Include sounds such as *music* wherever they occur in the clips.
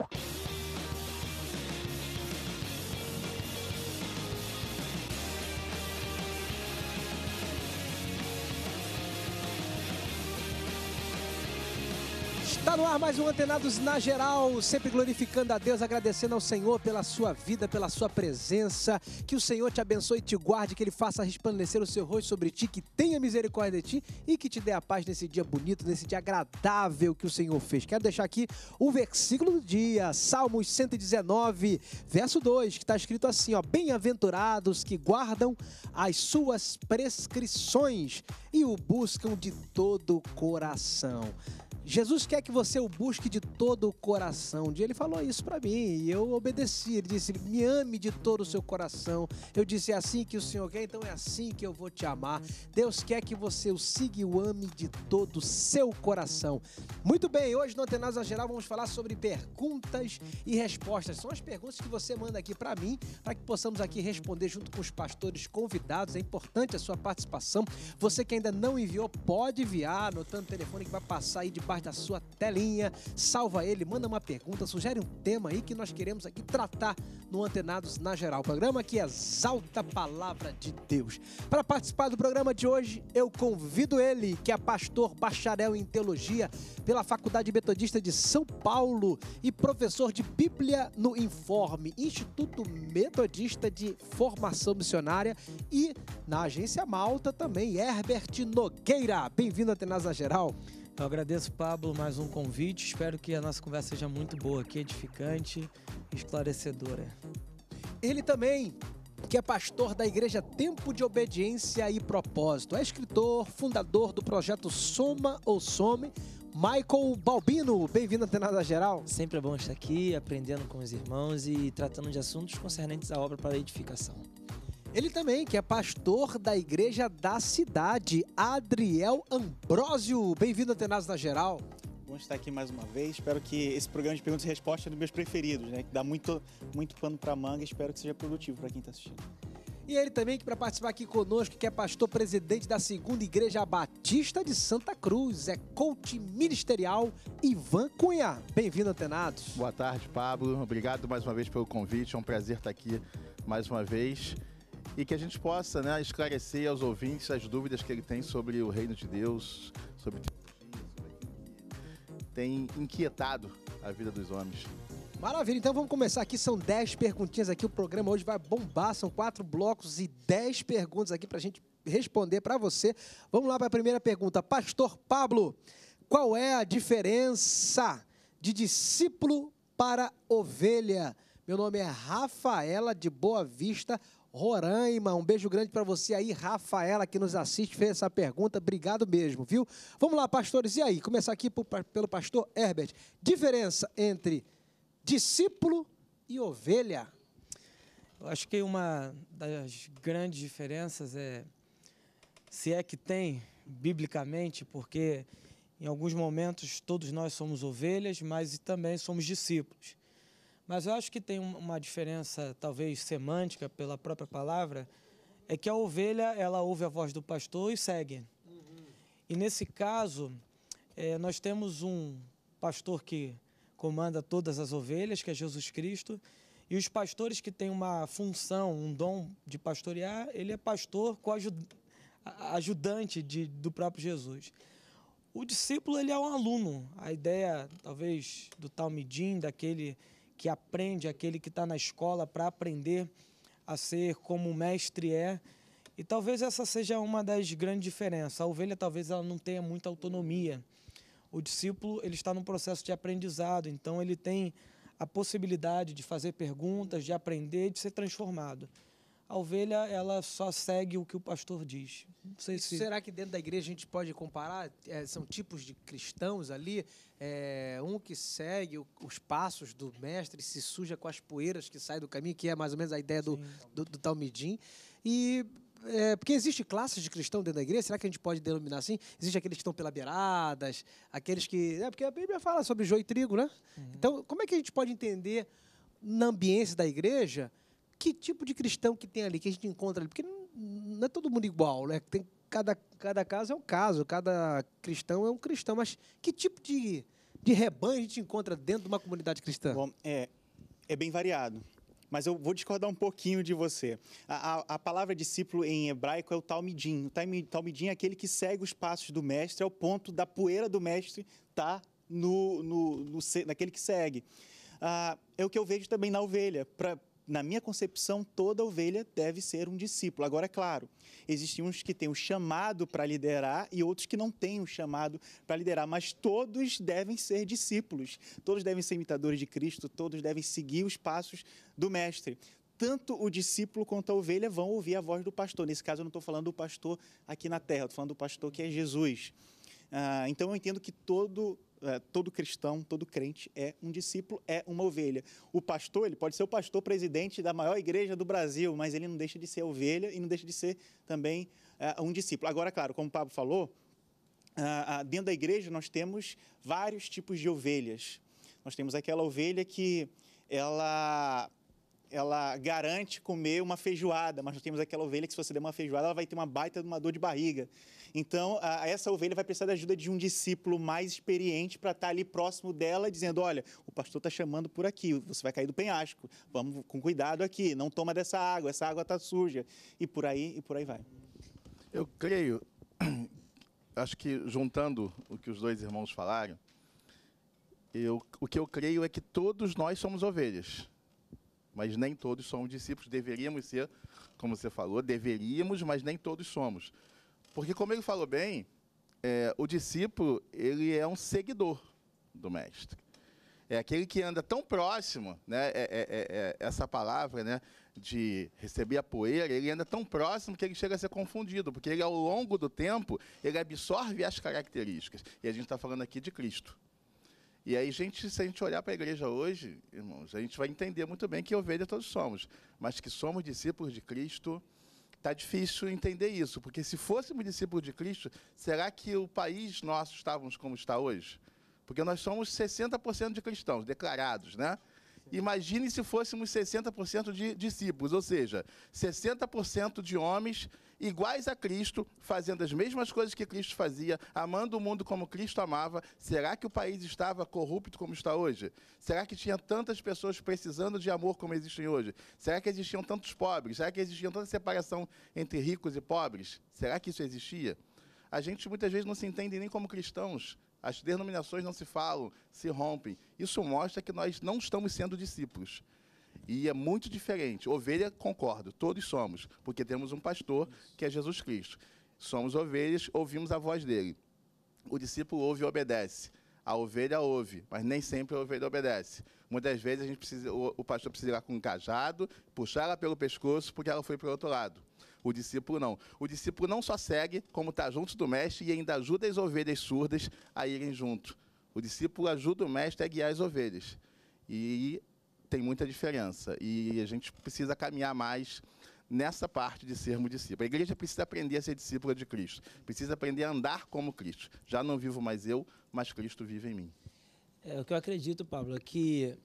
you Tá no ar mais um Antenados na Geral, sempre glorificando a Deus, agradecendo ao Senhor pela sua vida, pela sua presença. Que o Senhor te abençoe e te guarde, que Ele faça resplandecer o seu rosto sobre ti, que tenha misericórdia de ti e que te dê a paz nesse dia bonito, nesse dia agradável que o Senhor fez. Quero deixar aqui o versículo do dia, Salmos 119, verso 2, que está escrito assim: ó, bem-aventurados que guardam as suas prescrições e o buscam de todo o coração. Jesus quer que você o busque de todo o coração. Um dia ele falou isso para mim e eu obedeci. Ele disse: Me ame de todo o seu coração. Eu disse: É assim que o Senhor quer, então é assim que eu vou te amar. Deus quer que você o siga e o ame de todo o seu coração. Muito bem, hoje no Antenas Geral vamos falar sobre perguntas e respostas. São as perguntas que você manda aqui para mim, para que possamos aqui responder junto com os pastores convidados. É importante a sua participação. Você que ainda não enviou, pode enviar, anotando o telefone que vai passar aí debaixo parte da sua telinha, salva ele, manda uma pergunta, sugere um tema aí que nós queremos aqui tratar no Antenados na Geral, o programa que exalta a palavra de Deus. Para participar do programa de hoje, eu convido ele, que é pastor bacharel em teologia pela Faculdade Metodista de São Paulo e professor de Bíblia no Informe, Instituto Metodista de Formação Missionária e na Agência Malta também, Herbert Nogueira. Bem-vindo antenados na Geral. Eu agradeço, Pablo, mais um convite. Espero que a nossa conversa seja muito boa aqui, edificante esclarecedora. Ele também que é pastor da igreja Tempo de Obediência e Propósito. É escritor, fundador do projeto Soma ou Some, Michael Balbino. Bem-vindo à Tenada Geral. Sempre é bom estar aqui, aprendendo com os irmãos e tratando de assuntos concernentes à obra para edificação. Ele também, que é pastor da igreja da cidade, Adriel Ambrósio. Bem-vindo, Antenados na Geral. Bom estar aqui mais uma vez. Espero que esse programa de perguntas e respostas é um dos meus preferidos, né? Que dá muito, muito pano para manga. Espero que seja produtivo para quem está assistindo. E ele também, que para participar aqui conosco, que é pastor presidente da Segunda Igreja Batista de Santa Cruz, é coach ministerial Ivan Cunha. Bem-vindo, Antenados. Boa tarde, Pablo. Obrigado mais uma vez pelo convite. É um prazer estar aqui mais uma vez e que a gente possa né, esclarecer aos ouvintes as dúvidas que ele tem sobre o reino de Deus, sobre tem inquietado a vida dos homens. Maravilha, então vamos começar aqui. São 10 perguntinhas aqui. O programa hoje vai bombar. São quatro blocos e 10 perguntas aqui para a gente responder para você. Vamos lá para a primeira pergunta. Pastor Pablo, qual é a diferença de discípulo para ovelha? Meu nome é Rafaela de Boa Vista, Roraima. Um beijo grande para você aí, Rafaela, que nos assiste, fez essa pergunta. Obrigado mesmo, viu? Vamos lá, pastores. E aí? Começar aqui pelo pastor Herbert. Diferença entre discípulo e ovelha. Eu acho que uma das grandes diferenças é, se é que tem, biblicamente, porque em alguns momentos todos nós somos ovelhas, mas também somos discípulos. Mas eu acho que tem uma diferença, talvez semântica, pela própria palavra, é que a ovelha ela ouve a voz do pastor e segue. Uhum. E nesse caso, é, nós temos um pastor que comanda todas as ovelhas, que é Jesus Cristo, e os pastores que têm uma função, um dom de pastorear, ele é pastor ajudante de, do próprio Jesus. O discípulo ele é um aluno. A ideia, talvez, do Talmidim, daquele que aprende, aquele que está na escola para aprender a ser como o mestre é. E talvez essa seja uma das grandes diferenças. A ovelha talvez ela não tenha muita autonomia. O discípulo ele está num processo de aprendizado, então ele tem a possibilidade de fazer perguntas, de aprender, de ser transformado a ovelha ela só segue o que o pastor diz. Se... Será que dentro da igreja a gente pode comparar? É, são tipos de cristãos ali, é, um que segue o, os passos do mestre, se suja com as poeiras que sai do caminho, que é mais ou menos a ideia do, do, do, Talmidim. E é, porque existe classes de cristão dentro da igreja, será que a gente pode denominar assim? Existe aqueles que estão pela beiradas, aqueles que. É porque a Bíblia fala sobre joio e trigo, né? Uhum. Então, como é que a gente pode entender na ambiência da igreja? que tipo de cristão que tem ali, que a gente encontra ali, porque não é todo mundo igual, né? Tem, cada, cada caso é um caso, cada cristão é um cristão, mas que tipo de, de rebanho a gente encontra dentro de uma comunidade cristã? Bom, é, é bem variado. Mas eu vou discordar um pouquinho de você. A, a, a palavra discípulo em hebraico é o talmidim. O talmidim é aquele que segue os passos do mestre, é o ponto da poeira do mestre tá no, no, no naquele que segue. Ah, é o que eu vejo também na ovelha na minha concepção, toda ovelha deve ser um discípulo. Agora, é claro, existem uns que têm o um chamado para liderar e outros que não têm o um chamado para liderar, mas todos devem ser discípulos, todos devem ser imitadores de Cristo, todos devem seguir os passos do Mestre. Tanto o discípulo quanto a ovelha vão ouvir a voz do pastor. Nesse caso, eu não estou falando do pastor aqui na terra, estou falando do pastor que é Jesus. Ah, então, eu entendo que todo é, todo cristão, todo crente é um discípulo, é uma ovelha. O pastor, ele pode ser o pastor presidente da maior igreja do Brasil, mas ele não deixa de ser ovelha e não deixa de ser também é, um discípulo. Agora, claro, como o Pablo falou, dentro da igreja nós temos vários tipos de ovelhas. Nós temos aquela ovelha que ela ela garante comer uma feijoada, mas nós temos aquela ovelha que se você der uma feijoada, ela vai ter uma baita de uma dor de barriga. Então, a, essa ovelha vai precisar da ajuda de um discípulo mais experiente para estar tá ali próximo dela, dizendo: olha, o pastor está chamando por aqui, você vai cair do penhasco, vamos com cuidado aqui, não toma dessa água, essa água está suja. E por aí, e por aí vai. Eu creio, *clears throat* acho que juntando o que os dois irmãos falaram, eu, o que eu creio é que todos nós somos ovelhas, mas nem todos somos discípulos. Deveríamos ser, como você falou, deveríamos, mas nem todos somos. Porque, como ele falou bem, é, o discípulo ele é um seguidor do mestre. É aquele que anda tão próximo, né? É é, é, é, essa palavra, né? De receber a poeira, ele anda tão próximo que ele chega a ser confundido, porque ele ao longo do tempo ele absorve as características. E a gente está falando aqui de Cristo. E aí, gente, se a gente olhar para a igreja hoje, irmãos, a gente vai entender muito bem que ovelha todos somos, mas que somos discípulos de Cristo Está difícil entender isso, porque se fôssemos discípulos de Cristo, será que o país nosso estávamos como está hoje? Porque nós somos 60% de cristãos declarados, né? Imagine se fôssemos 60% de discípulos, ou seja, 60% de homens iguais a Cristo, fazendo as mesmas coisas que Cristo fazia, amando o mundo como Cristo amava, será que o país estava corrupto como está hoje? Será que tinha tantas pessoas precisando de amor como existem hoje? Será que existiam tantos pobres? Será que existia tanta separação entre ricos e pobres? Será que isso existia? A gente muitas vezes não se entende nem como cristãos. As denominações não se falam, se rompem. Isso mostra que nós não estamos sendo discípulos. E é muito diferente. Ovelha, concordo, todos somos, porque temos um pastor que é Jesus Cristo. Somos ovelhas, ouvimos a voz dele. O discípulo ouve e obedece. A ovelha ouve, mas nem sempre a ovelha obedece. Muitas vezes a gente precisa, o, pastor precisa ir lá com um cajado, puxar ela pelo pescoço, porque ela foi para o outro lado. O discípulo não. O discípulo não só segue, como está junto do mestre e ainda ajuda as ovelhas surdas a irem junto. O discípulo ajuda o mestre a guiar as ovelhas. E tem muita diferença e a gente precisa caminhar mais nessa parte de sermos discípulos. A igreja precisa aprender a ser discípula de Cristo, precisa aprender a andar como Cristo. Já não vivo mais eu, mas Cristo vive em mim. É, o que eu acredito, Pablo, é que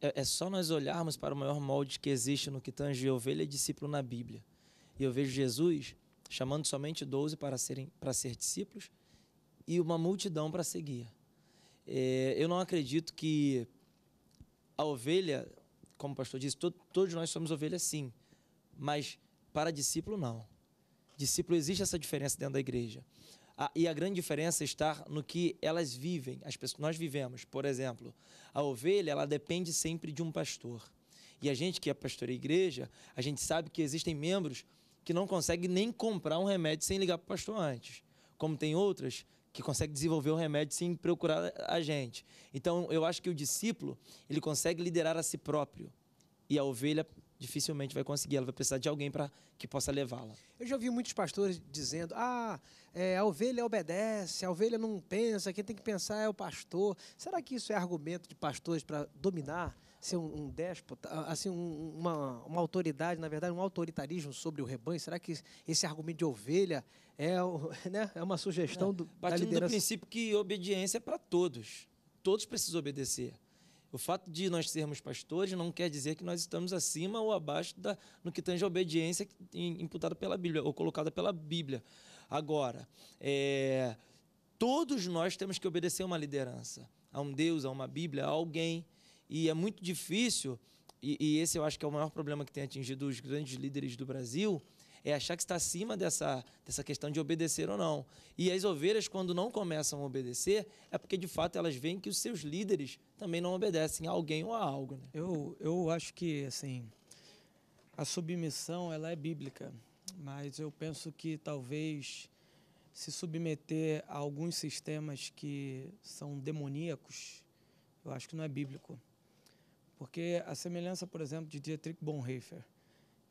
é, é só nós olharmos para o maior molde que existe no que tange ovelha e discípulo na Bíblia. E eu vejo Jesus chamando somente 12 para, serem, para ser discípulos e uma multidão para seguir. É, eu não acredito que a ovelha, como o pastor disse, todo, todos nós somos ovelhas sim, mas para discípulo não. Discípulo existe essa diferença dentro da igreja. A, e a grande diferença está no que elas vivem, as pessoas nós vivemos. Por exemplo, a ovelha ela depende sempre de um pastor. E a gente que é pastor e igreja, a gente sabe que existem membros que não conseguem nem comprar um remédio sem ligar para o pastor antes. Como tem outras que consegue desenvolver o remédio sem procurar a gente. Então, eu acho que o discípulo, ele consegue liderar a si próprio. E a ovelha dificilmente vai conseguir, ela vai precisar de alguém para que possa levá-la. Eu já ouvi muitos pastores dizendo: ah, é, a ovelha obedece, a ovelha não pensa, quem tem que pensar é o pastor. Será que isso é argumento de pastores para dominar ser um, um déspota, assim, um, uma, uma autoridade, na verdade, um autoritarismo sobre o rebanho? Será que esse argumento de ovelha é, *laughs* né, é uma sugestão é. do, Partindo da liderança? do princípio que obediência é para todos. Todos precisam obedecer. O fato de nós sermos pastores não quer dizer que nós estamos acima ou abaixo da, no que tange a obediência imputada pela Bíblia ou colocada pela Bíblia. Agora, é, todos nós temos que obedecer a uma liderança, a um Deus, a uma Bíblia, a alguém. E é muito difícil, e, e esse eu acho que é o maior problema que tem atingido os grandes líderes do Brasil, é achar que está acima dessa, dessa questão de obedecer ou não. E as ovelhas, quando não começam a obedecer, é porque de fato elas veem que os seus líderes também não obedecem a alguém ou a algo. Né? Eu, eu acho que, assim, a submissão ela é bíblica, mas eu penso que talvez se submeter a alguns sistemas que são demoníacos, eu acho que não é bíblico. Porque a semelhança, por exemplo, de Dietrich Bonhoeffer,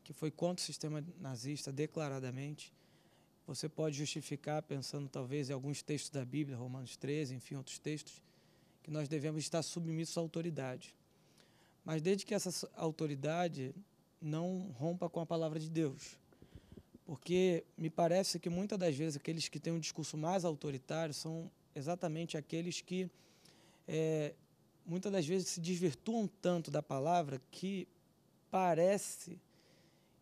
que foi contra o sistema nazista declaradamente, você pode justificar pensando talvez em alguns textos da Bíblia, Romanos 13, enfim, outros textos, que nós devemos estar submissos à autoridade. Mas desde que essa autoridade não rompa com a palavra de Deus. Porque me parece que muitas das vezes aqueles que têm um discurso mais autoritário são exatamente aqueles que é, muitas das vezes se desvirtuam tanto da palavra que parece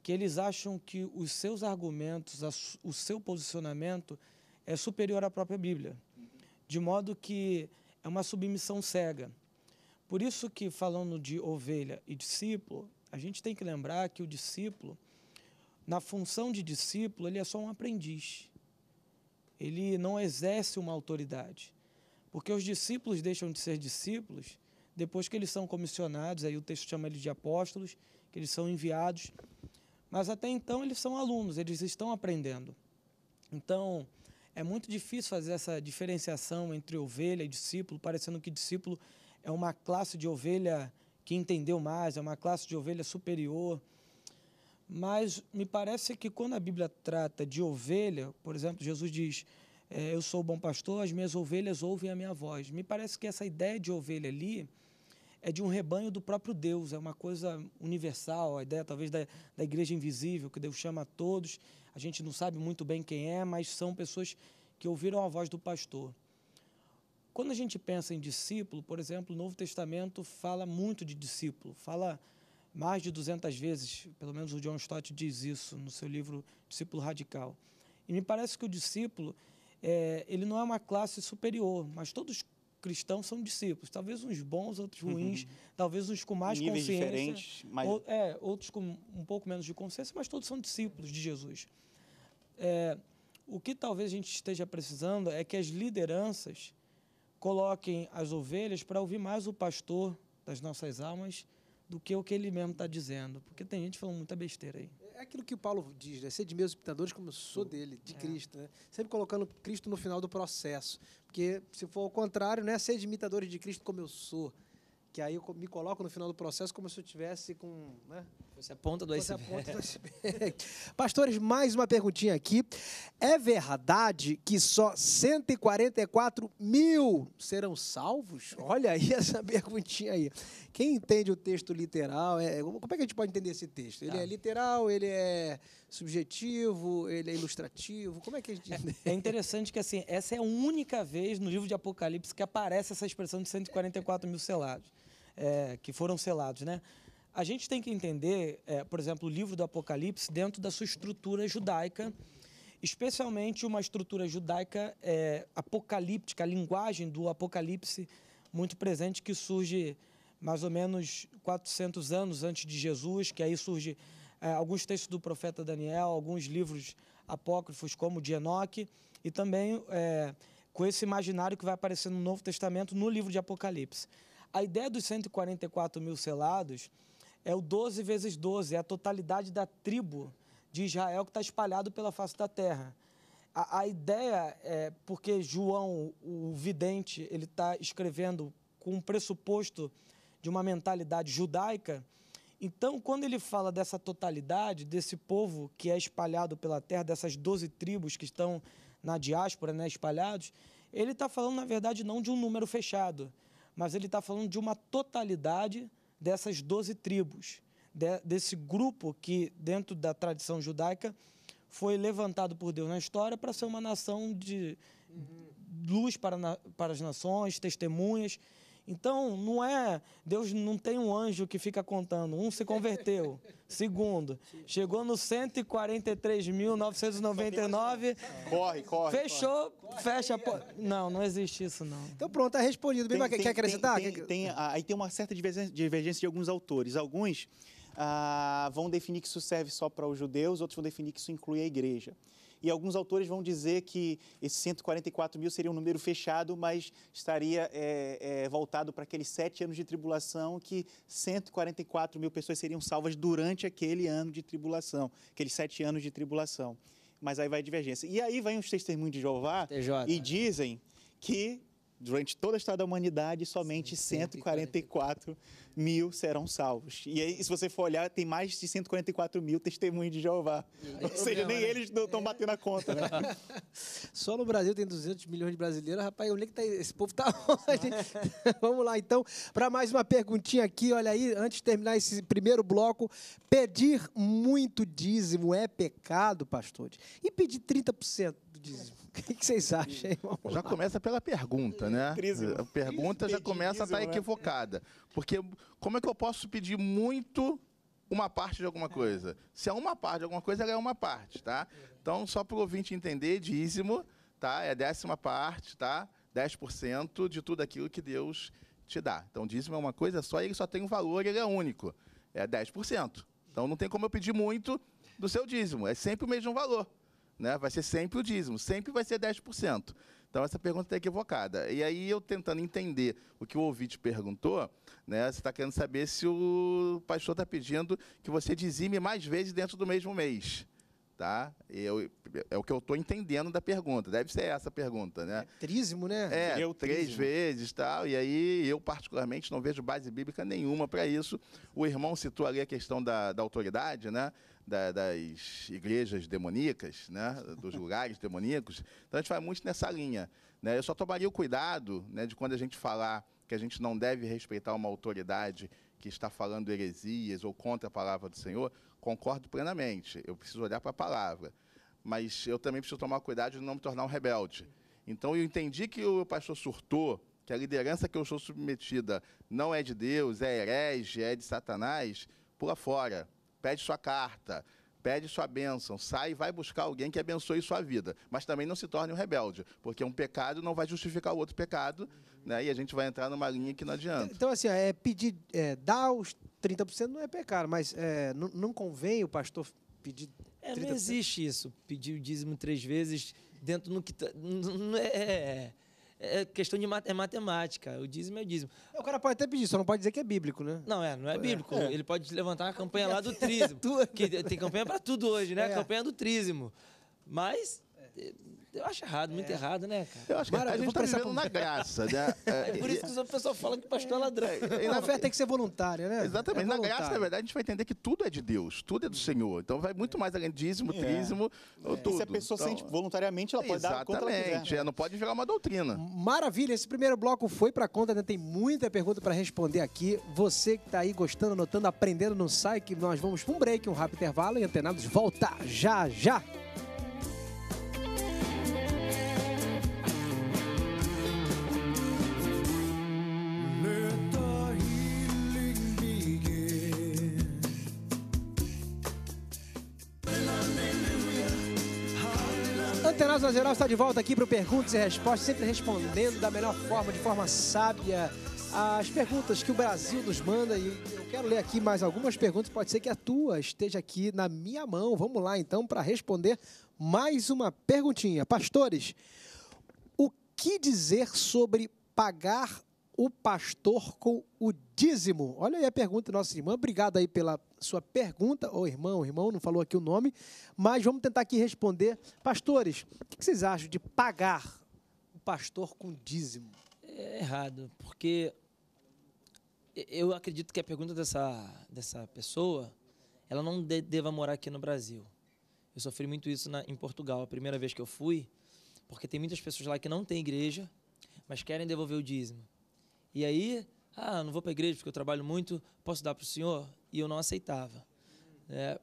que eles acham que os seus argumentos, o seu posicionamento é superior à própria Bíblia, de modo que é uma submissão cega. Por isso que falando de ovelha e discípulo, a gente tem que lembrar que o discípulo, na função de discípulo, ele é só um aprendiz. Ele não exerce uma autoridade. Porque os discípulos deixam de ser discípulos depois que eles são comissionados, aí o texto chama eles de apóstolos, que eles são enviados. Mas até então eles são alunos, eles estão aprendendo. Então, é muito difícil fazer essa diferenciação entre ovelha e discípulo, parecendo que discípulo é uma classe de ovelha que entendeu mais, é uma classe de ovelha superior. Mas me parece que quando a Bíblia trata de ovelha, por exemplo, Jesus diz: é, eu sou o bom pastor, as minhas ovelhas ouvem a minha voz. Me parece que essa ideia de ovelha ali é de um rebanho do próprio Deus, é uma coisa universal, a ideia talvez da, da igreja invisível, que Deus chama a todos. A gente não sabe muito bem quem é, mas são pessoas que ouviram a voz do pastor. Quando a gente pensa em discípulo, por exemplo, o Novo Testamento fala muito de discípulo, fala mais de 200 vezes, pelo menos o John Stott diz isso no seu livro Discípulo Radical. E me parece que o discípulo é, ele não é uma classe superior, mas todos cristãos são discípulos. Talvez uns bons, outros uhum. ruins, uhum. talvez uns com mais Níveis consciência. Diferentes, mas... ou, é, outros com um pouco menos de consciência, mas todos são discípulos de Jesus. É, o que talvez a gente esteja precisando é que as lideranças coloquem as ovelhas para ouvir mais o pastor das nossas almas do que o que ele mesmo está dizendo. Porque tem gente falando muita besteira aí é aquilo que o Paulo diz, né? Ser de meus imitadores como eu sou dele, de é. Cristo, né? Sempre colocando Cristo no final do processo. Porque se for ao contrário, né? Ser de imitadores de Cristo como eu sou que aí eu me coloco no final do processo como se eu tivesse com. Né? Você é ponta do iceberg. Você ponta do iceberg. Pastores, mais uma perguntinha aqui. É verdade que só 144 mil serão salvos? Olha aí *laughs* essa perguntinha aí. Quem entende o texto literal? É, como é que a gente pode entender esse texto? Ele ah. é literal, ele é subjetivo, ele é ilustrativo? Como é que a gente. É, é interessante que assim, essa é a única vez no livro de Apocalipse que aparece essa expressão de 144 mil selados é, que foram selados, né? A gente tem que entender, é, por exemplo, o livro do Apocalipse dentro da sua estrutura judaica, especialmente uma estrutura judaica é, apocalíptica, a linguagem do Apocalipse muito presente que surge mais ou menos 400 anos antes de Jesus, que aí surge é, alguns textos do profeta Daniel, alguns livros apócrifos como o de Enoque e também é, com esse imaginário que vai aparecer no Novo Testamento no livro de Apocalipse. A ideia dos 144 mil selados é o 12 vezes 12, é a totalidade da tribo de Israel que está espalhado pela face da terra. A, a ideia é porque João, o vidente, ele está escrevendo com um pressuposto de uma mentalidade judaica. Então, quando ele fala dessa totalidade, desse povo que é espalhado pela terra, dessas 12 tribos que estão na diáspora, né, espalhados, ele está falando, na verdade, não de um número fechado mas ele está falando de uma totalidade dessas 12 tribos, de, desse grupo que, dentro da tradição judaica, foi levantado por Deus na história para ser uma nação de uhum. luz para, para as nações, testemunhas. Então, não é. Deus não tem um anjo que fica contando. Um se converteu. *laughs* Segundo, chegou no 143.999. Corre, corre. Fechou, corre. fecha a porta. Não, não existe isso, não. Então, pronto, está respondido. bem tem, quer acrescentar? Tem, tem, ah, aí tem uma certa divergência de alguns autores. Alguns ah, vão definir que isso serve só para os judeus, outros vão definir que isso inclui a igreja. E alguns autores vão dizer que esses 144 mil seria um número fechado, mas estaria é, é, voltado para aqueles sete anos de tribulação, que 144 mil pessoas seriam salvas durante aquele ano de tribulação, aqueles sete anos de tribulação. Mas aí vai divergência. E aí vem os testemunhos de Jeová TJ. e dizem que durante toda a história da humanidade, somente 144 mil serão salvos. E aí, se você for olhar, tem mais de 144 mil testemunhos de Jeová. É, Ou seja, nem né? eles estão é. batendo a conta, né? *laughs* Só no Brasil tem 200 milhões de brasileiros. Rapaz, onde é que tá esse povo? está onde? *laughs* Vamos lá, então, para mais uma perguntinha aqui. Olha aí, antes de terminar esse primeiro bloco, pedir muito dízimo é pecado, pastores? E pedir 30% do dízimo? *laughs* que, que vocês acham, irmão? Já lá. começa pela pergunta, né? Crise, a pergunta Crise, já começa a estar tá né? equivocada. Porque como é que eu posso pedir muito uma parte de alguma coisa? Se é uma parte de alguma coisa, ela é uma parte, tá? Então, só para o ouvinte entender, dízimo, tá? É a décima parte, tá? 10% de tudo aquilo que Deus te dá. Então, dízimo é uma coisa só e ele só tem um valor, ele é único. É 10%. Então, não tem como eu pedir muito do seu dízimo. É sempre o mesmo valor. Né? Vai ser sempre o dízimo, sempre vai ser 10%. Então essa pergunta está equivocada. E aí eu tentando entender o que o ouvinte perguntou, né? Você está querendo saber se o pastor está pedindo que você dizime mais vezes dentro do mesmo mês. Tá? Eu, é o que eu estou entendendo da pergunta. Deve ser essa a pergunta, né? É trízimo, né? É, eu, três trízimo. vezes tal. E aí eu, particularmente, não vejo base bíblica nenhuma para isso. O irmão citou ali a questão da, da autoridade, né? da, das igrejas demoníacas, né? dos *laughs* lugares demoníacos. Então a gente vai muito nessa linha. Né? Eu só tomaria o cuidado né, de quando a gente falar que a gente não deve respeitar uma autoridade que está falando heresias ou contra a palavra do Senhor, concordo plenamente. Eu preciso olhar para a palavra. Mas eu também preciso tomar cuidado de não me tornar um rebelde. Então eu entendi que o pastor surtou, que a liderança que eu sou submetida não é de Deus, é herege, é de Satanás, pula fora pede sua carta, pede sua bênção, sai e vai buscar alguém que abençoe sua vida. Mas também não se torne um rebelde, porque um pecado não vai justificar o outro pecado, né? E a gente vai entrar numa linha que não adianta. Então, assim, é pedir, é, dar os 30% não é pecado, mas é, não, não, convém o pastor pedir. 30%. É, não existe isso, pedir o dízimo três vezes dentro no que. Tá, não é, é, é. É, é questão de mat é matemática. O dízimo é o dízimo. É, o cara pode até pedir, só não pode dizer que é bíblico, né? Não, é, não é, é. bíblico. É. Ele pode levantar a campanha lá do trízimo. que tem campanha para tudo hoje, né? É. A campanha do trízimo. Mas é, eu acho errado, muito é. errado, né, cara? Eu acho que Mara, a gente está vivendo com... na graça, né? *laughs* É, por é, isso que o pessoal fala que pastor é, é ladrão. É, na... A fé tem que ser voluntária, né? Exatamente. É na graça, na verdade, a gente vai entender que tudo é de Deus, tudo é do Senhor. Então vai muito mais além dízimo, trízimo, tudo. E se a pessoa então, sente voluntariamente, ela pode dar quanto ela né? não pode virar uma doutrina. Maravilha, esse primeiro bloco foi para conta, né? tem muita pergunta para responder aqui. Você que está aí gostando, anotando, aprendendo, não sai que nós vamos para um break, um rápido intervalo e antenados volta já já. Ronaldo Azeroff está de volta aqui para o Perguntas e Respostas, sempre respondendo da melhor forma, de forma sábia, as perguntas que o Brasil nos manda. E eu quero ler aqui mais algumas perguntas, pode ser que a tua esteja aqui na minha mão. Vamos lá então para responder mais uma perguntinha. Pastores, o que dizer sobre pagar o pastor com o dízimo? Olha aí a pergunta nossa irmã. Obrigado aí pela sua pergunta. ou irmão, ou irmão, não falou aqui o nome, mas vamos tentar aqui responder. Pastores, o que vocês acham de pagar o pastor com dízimo? É errado, porque eu acredito que a pergunta dessa, dessa pessoa, ela não de, deva morar aqui no Brasil. Eu sofri muito isso na, em Portugal, a primeira vez que eu fui, porque tem muitas pessoas lá que não têm igreja, mas querem devolver o dízimo. E aí, ah, não vou para a igreja porque eu trabalho muito, posso dar para o senhor? E eu não aceitava. É,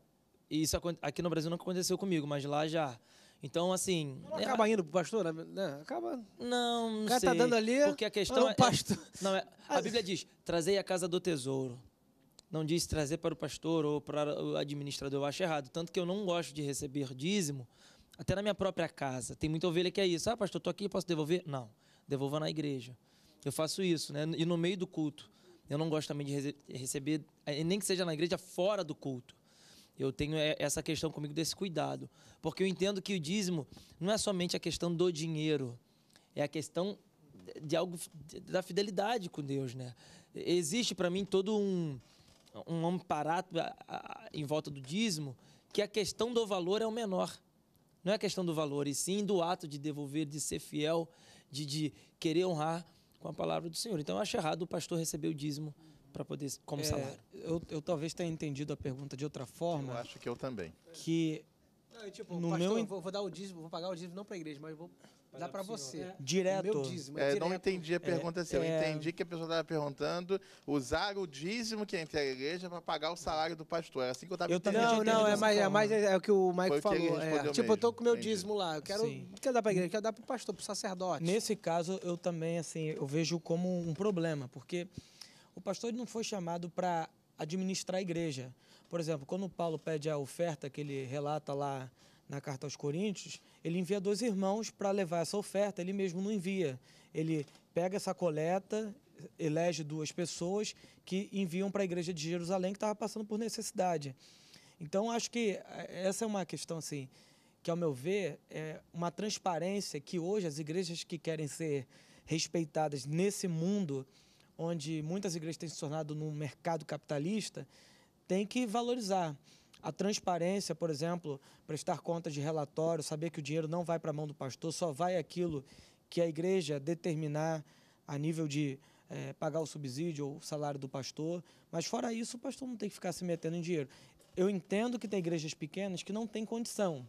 e isso aqui no Brasil não aconteceu comigo, mas lá já. Então, assim. Não é acaba é, indo pro pastor, né, né? Acaba. Não, não o cara tá sei. tá dando ali. Porque a questão. Não, é, pastor. É, não, é, a Bíblia diz: trazei a casa do tesouro. Não diz trazer para o pastor ou para o administrador. Eu acho errado. Tanto que eu não gosto de receber dízimo, até na minha própria casa. Tem muita ovelha que é isso. Ah, pastor, tô aqui, posso devolver? Não. Devolva na igreja. Eu faço isso, né? E no meio do culto. Eu não gosto também de receber, eh, nem que seja na igreja, fora do culto. Eu tenho eh, essa questão comigo desse cuidado. Porque eu entendo que o dízimo não é somente a questão do dinheiro, é a questão de algo da fidelidade com Deus, né? Existe para mim todo um um amparato em volta do dízimo que a questão do valor é o menor. Não é a questão do valor, e sim do ato de devolver, de ser fiel, de, de querer honrar com a palavra do Senhor. Então eu acho errado o pastor receber o dízimo para poder como é, salário. Eu, eu, talvez tenha entendido a pergunta de outra forma. Eu acho que eu também. Que não, eu, tipo, no pastor, meu vou, vou, dar o dízimo, vou pagar o dízimo não para a igreja, mas vou Dá para você. É. Direto. O é meu dízimo, é, é direto. Não entendi a é. pergunta é, assim. Eu entendi que a pessoa estava perguntando usar o dízimo que entra a igreja para pagar o salário do pastor. É assim que eu estava entendendo. Não, não, é mais, é mais é o que o Mike falou. tipo, eu estou com o meu entendi. dízimo lá. Eu quero, quero dar para a igreja, quero dar para o pastor, para o sacerdote. Nesse caso, eu também assim, eu vejo como um problema, porque o pastor não foi chamado para administrar a igreja. Por exemplo, quando Paulo pede a oferta que ele relata lá na carta aos Coríntios, ele envia dois irmãos para levar essa oferta, ele mesmo não envia. Ele pega essa coleta, elege duas pessoas que enviam para a igreja de Jerusalém que estava passando por necessidade. Então, acho que eh, essa é uma questão, assim, que, ao meu ver, é uma transparência que hoje as igrejas que querem ser respeitadas nesse mundo, onde muitas igrejas têm se tornado num mercado capitalista, têm que valorizar. A transparência, por exemplo, prestar contas de relatório, saber que o dinheiro não vai para a mão do pastor, só vai aquilo que a igreja determinar a nível de é, pagar o subsídio ou o salário do pastor. Mas fora isso, o pastor não tem que ficar se metendo em dinheiro. Eu entendo que tem igrejas pequenas que não têm condição.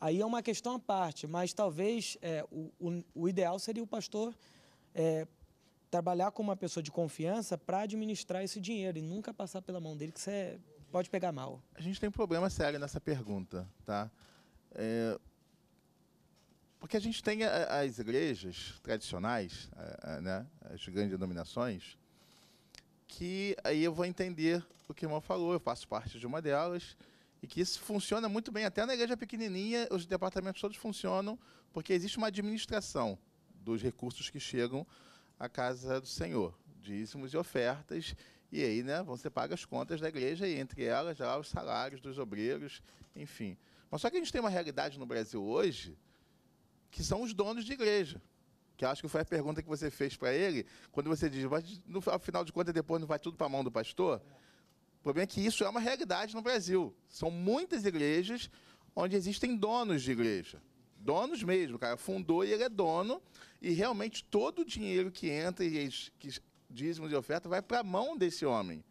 Aí é uma questão à parte, mas talvez é, o, o, o, ideal seria o pastor é, trabalhar com uma pessoa de confiança para administrar esse dinheiro e nunca passar pela mão dele, que isso é pode pegar mal. A gente tem um problema sério nessa pergunta, tá? É, porque a gente tem as igrejas tradicionais, né, as grandes denominações, que aí eu vou entender o que o irmão falou, eu faço parte de uma delas, e que isso funciona muito bem. Até na igreja pequenininha, os departamentos todos funcionam, porque existe uma administração dos recursos que chegam à casa do Senhor, dízimos e ofertas, e aí, né, você paga as contas da igreja e entre elas já né, os salários dos obreiros, enfim. Mas só que a gente tem uma realidade no Brasil hoje que são os donos de igreja. Que acho que foi a pergunta que você fez para ele, quando você diz, mas no, afinal de contas depois não vai tudo para a mão do pastor? O problema é que isso é uma realidade no Brasil. São muitas igrejas onde existem donos de igreja. Donos mesmo, o cara fundou e ele é dono, e realmente todo o dinheiro que entra e que dízimos e oferta vai para a mão desse homem.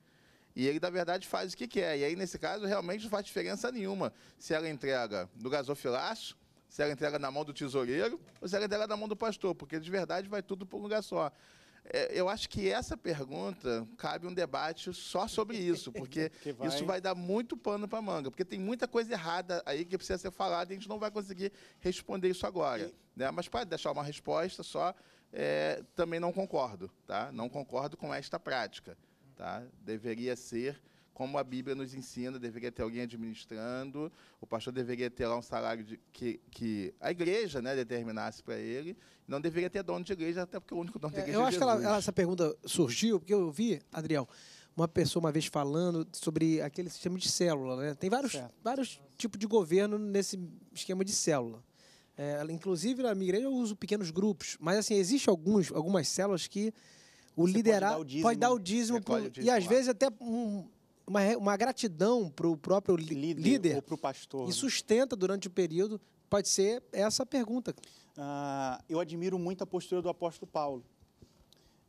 E ele, na verdade, faz o que quer. E aí, nesse caso, realmente não faz diferença nenhuma se ela entrega no gasofilácio, se ela entrega na mão do tesoureiro ou se ela entrega na mão do pastor, porque de verdade vai tudo para um lugar só. É, eu acho que essa pergunta cabe um debate só sobre isso, porque *laughs* vai... isso vai dar muito pano para manga, porque tem muita coisa errada aí que precisa ser falada e a gente não vai conseguir responder isso agora. E... Né? Mas para deixar uma resposta só, é, também não concordo, tá? Não concordo com esta prática, tá? Deveria ser como a Bíblia nos ensina, deveria ter alguém administrando, o pastor deveria ter lá um salário de, que, que a igreja né, determinasse para ele, não deveria ter dono de igreja, até porque o único dono de é, igreja é, Eu acho é que ela, essa pergunta surgiu, porque eu vi, Adriel, uma pessoa uma vez falando sobre aquele sistema de célula. Né? Tem vários, vários tipos de governo nesse esquema de célula. É, inclusive, na minha igreja eu uso pequenos grupos, mas assim, existe alguns, algumas células que o Você liderar pode dar o dízimo, pode dar o dízimo, pro, o dízimo e às lá. vezes até um, uma, uma gratidão para o próprio líder, líder ou para o pastor. E né? sustenta durante o período, pode ser essa a pergunta. Ah, eu admiro muito a postura do apóstolo Paulo.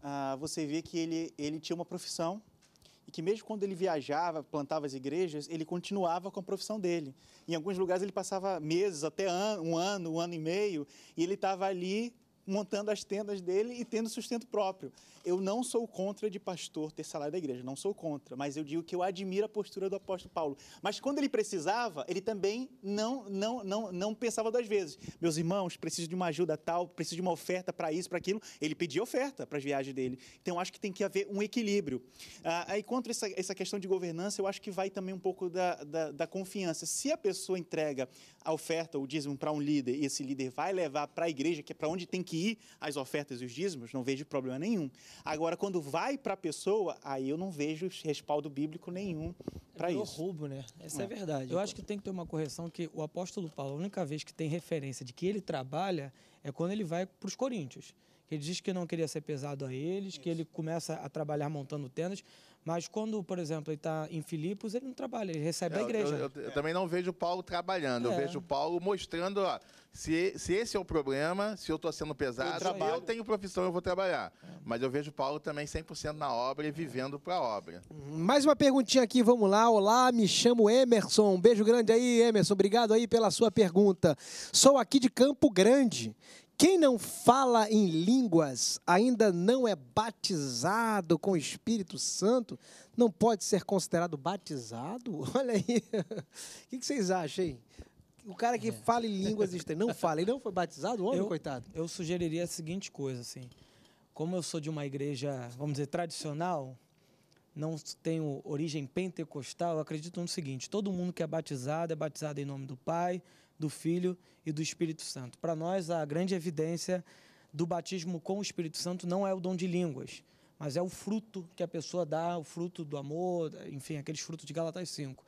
Ah, você vê que ele, ele tinha uma profissão, e que mesmo quando ele viajava, plantava as igrejas, ele continuava com a profissão dele. Em alguns lugares ele passava meses, até um ano, um ano e meio, e ele estava ali montando as tendas dele e tendo sustento próprio. Eu não sou contra de pastor ter salário da igreja, não sou contra, mas eu digo que eu admiro a postura do apóstolo Paulo. Mas quando ele precisava, ele também não não não não pensava duas vezes. Meus irmãos, preciso de uma ajuda tal, preciso de uma oferta para isso, para aquilo. Ele pedia oferta para as viagens dele. Então acho que tem que haver um equilíbrio. Ah, aí contra essa, essa questão de governança, eu acho que vai também um pouco da, da, da confiança. Se a pessoa entrega a oferta, o dízimo para um líder e esse líder vai levar para a igreja, que é para onde tem que aqui as ofertas e os dízimos, não vejo problema nenhum. Agora, quando vai para a pessoa, aí eu não vejo respaldo bíblico nenhum para é isso. roubo, né? Essa é, é verdade. Eu acho que tem que ter uma correção que o apóstolo Paulo, a única vez que tem referência de que ele trabalha é quando ele vai para os coríntios. Ele diz que não queria ser pesado a eles, isso. que ele começa a trabalhar montando tendas. Mas quando, por exemplo, ele está em Filipos, ele não trabalha, ele recebe é, da igreja. Eu, eu, eu é. também não vejo o Paulo trabalhando, é. eu vejo o Paulo mostrando, ó, se, se esse é o problema, se eu estou sendo pesado, eu, trabalho. eu tenho profissão, eu vou trabalhar. É. Mas eu vejo o Paulo também 100% na obra e vivendo para a obra. Mais uma perguntinha aqui, vamos lá. Olá, me chamo Emerson. Um beijo grande aí, Emerson. Obrigado aí pela sua pergunta. Sou aqui de Campo Grande. Quem não fala em línguas, ainda não é batizado com o Espírito Santo, não pode ser considerado batizado? *laughs* Olha aí. O que vocês acham aí? O cara que é. fala em línguas estranhas, não fala, ele não foi batizado, homem, eu, coitado? Eu sugeriria a seguinte coisa, assim. Como eu sou de uma igreja, vamos dizer, tradicional, não tenho origem pentecostal, eu acredito no seguinte: todo mundo que é batizado é batizado em nome do Pai, do Filho e do Espírito Santo. Para nós, a grande evidência do batismo com o Espírito Santo não é o dom de línguas, mas é o fruto que a pessoa dá, o fruto do amor, enfim, aqueles frutos de Galatas 5.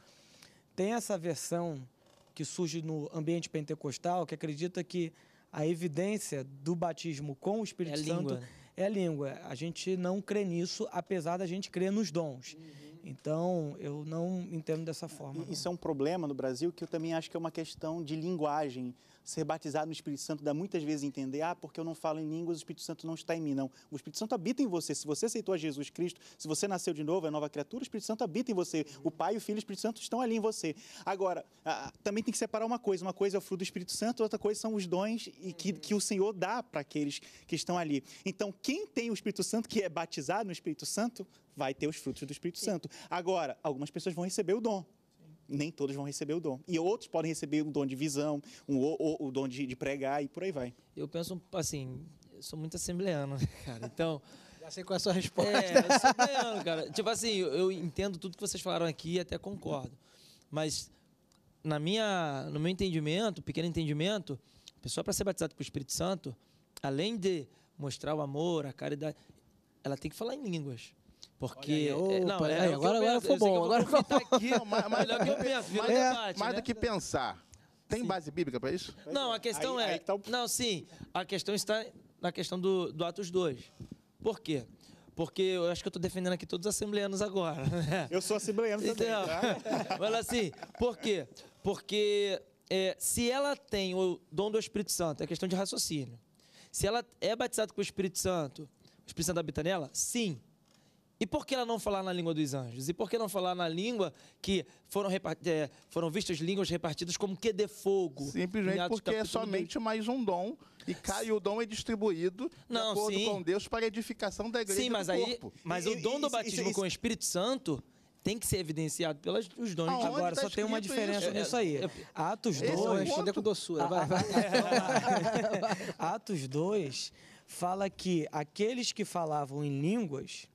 Tem essa versão que surge no ambiente pentecostal que acredita que a evidência do batismo com o Espírito é Santo língua. Né? é a língua. A gente não crê nisso, apesar da gente crer nos dons. Uhum. Então, eu não entendo dessa forma. Isso não. é um problema no Brasil que eu também acho que é uma questão de linguagem ser batizado no Espírito Santo dá muitas vezes a entender, ah, porque eu não falo em línguas, o Espírito Santo não está em mim. Não. O Espírito Santo habita em você. Se você aceitou a Jesus Cristo, se você nasceu de novo, é nova criatura, o Espírito Santo habita em você. O Pai, o Filho e o Espírito Santo estão ali em você. Agora, ah, também tem que separar uma coisa. Uma coisa é o fruto do Espírito Santo, outra coisa são os dons e que, uhum. que o Senhor dá para aqueles que estão ali. Então, quem tem o Espírito Santo, que é batizado no Espírito Santo, vai ter os frutos do Espírito Sim. Santo. Agora, algumas pessoas vão receber o dom nem todos vão receber o dom. E outros podem receber um dom de visão, um, o, o dom de, de, pregar e por aí vai. Eu penso assim, eu sou muito assembleano, *laughs* né, cara. Então. Já sei qual é a sua resposta. É, eu sou assembleano, cara. Tipo assim, eu entendo tudo que vocês falaram aqui e até concordo. Mas na minha, no meu entendimento, pequeno entendimento, a pessoa para ser batizada com o Espírito Santo, além de mostrar o amor, a caridade, ela tem que falar em línguas. Porque. Aí, é, não, é, é agora, foi bom. Agora foi bom. Aqui, mas, mas, melhor que eu penso, é, né? mais do que pensar. Tem sim. base bíblica para isso? Não, é. a questão aí, é. tá o... Não, sim. A questão está na questão do, do Atos 2. Por quê? Porque eu acho que eu estou defendendo aqui todos os assembleanos agora. *laughs* Né? Eu sou assembleano também. Então, tá? *laughs* Mas assim, por quê? Porque é, se ela tem o dom do Espírito Santo, é questão de raciocínio. Se ela é batizada com o Espírito Santo, o Espírito Santo habita nela? Sim. E por que ela não falar na língua dos anjos? E por que não falar na língua que foram, é, foram vistas línguas repartidas como que de fogo? Simplesmente porque é somente mais um dom e cai o dom é distribuído não, de acordo sim. com Deus para edificação da igreja sim, mas aí, corpo. Mas e, o dom do batismo isso, com o Espírito Santo tem que ser evidenciado pelos dons. Aonde Agora, tá só tem uma diferença isso? nisso aí. É, é, é. Atos 2... É com doçura. Vai, vai. *laughs* Atos 2 fala que aqueles que falavam em línguas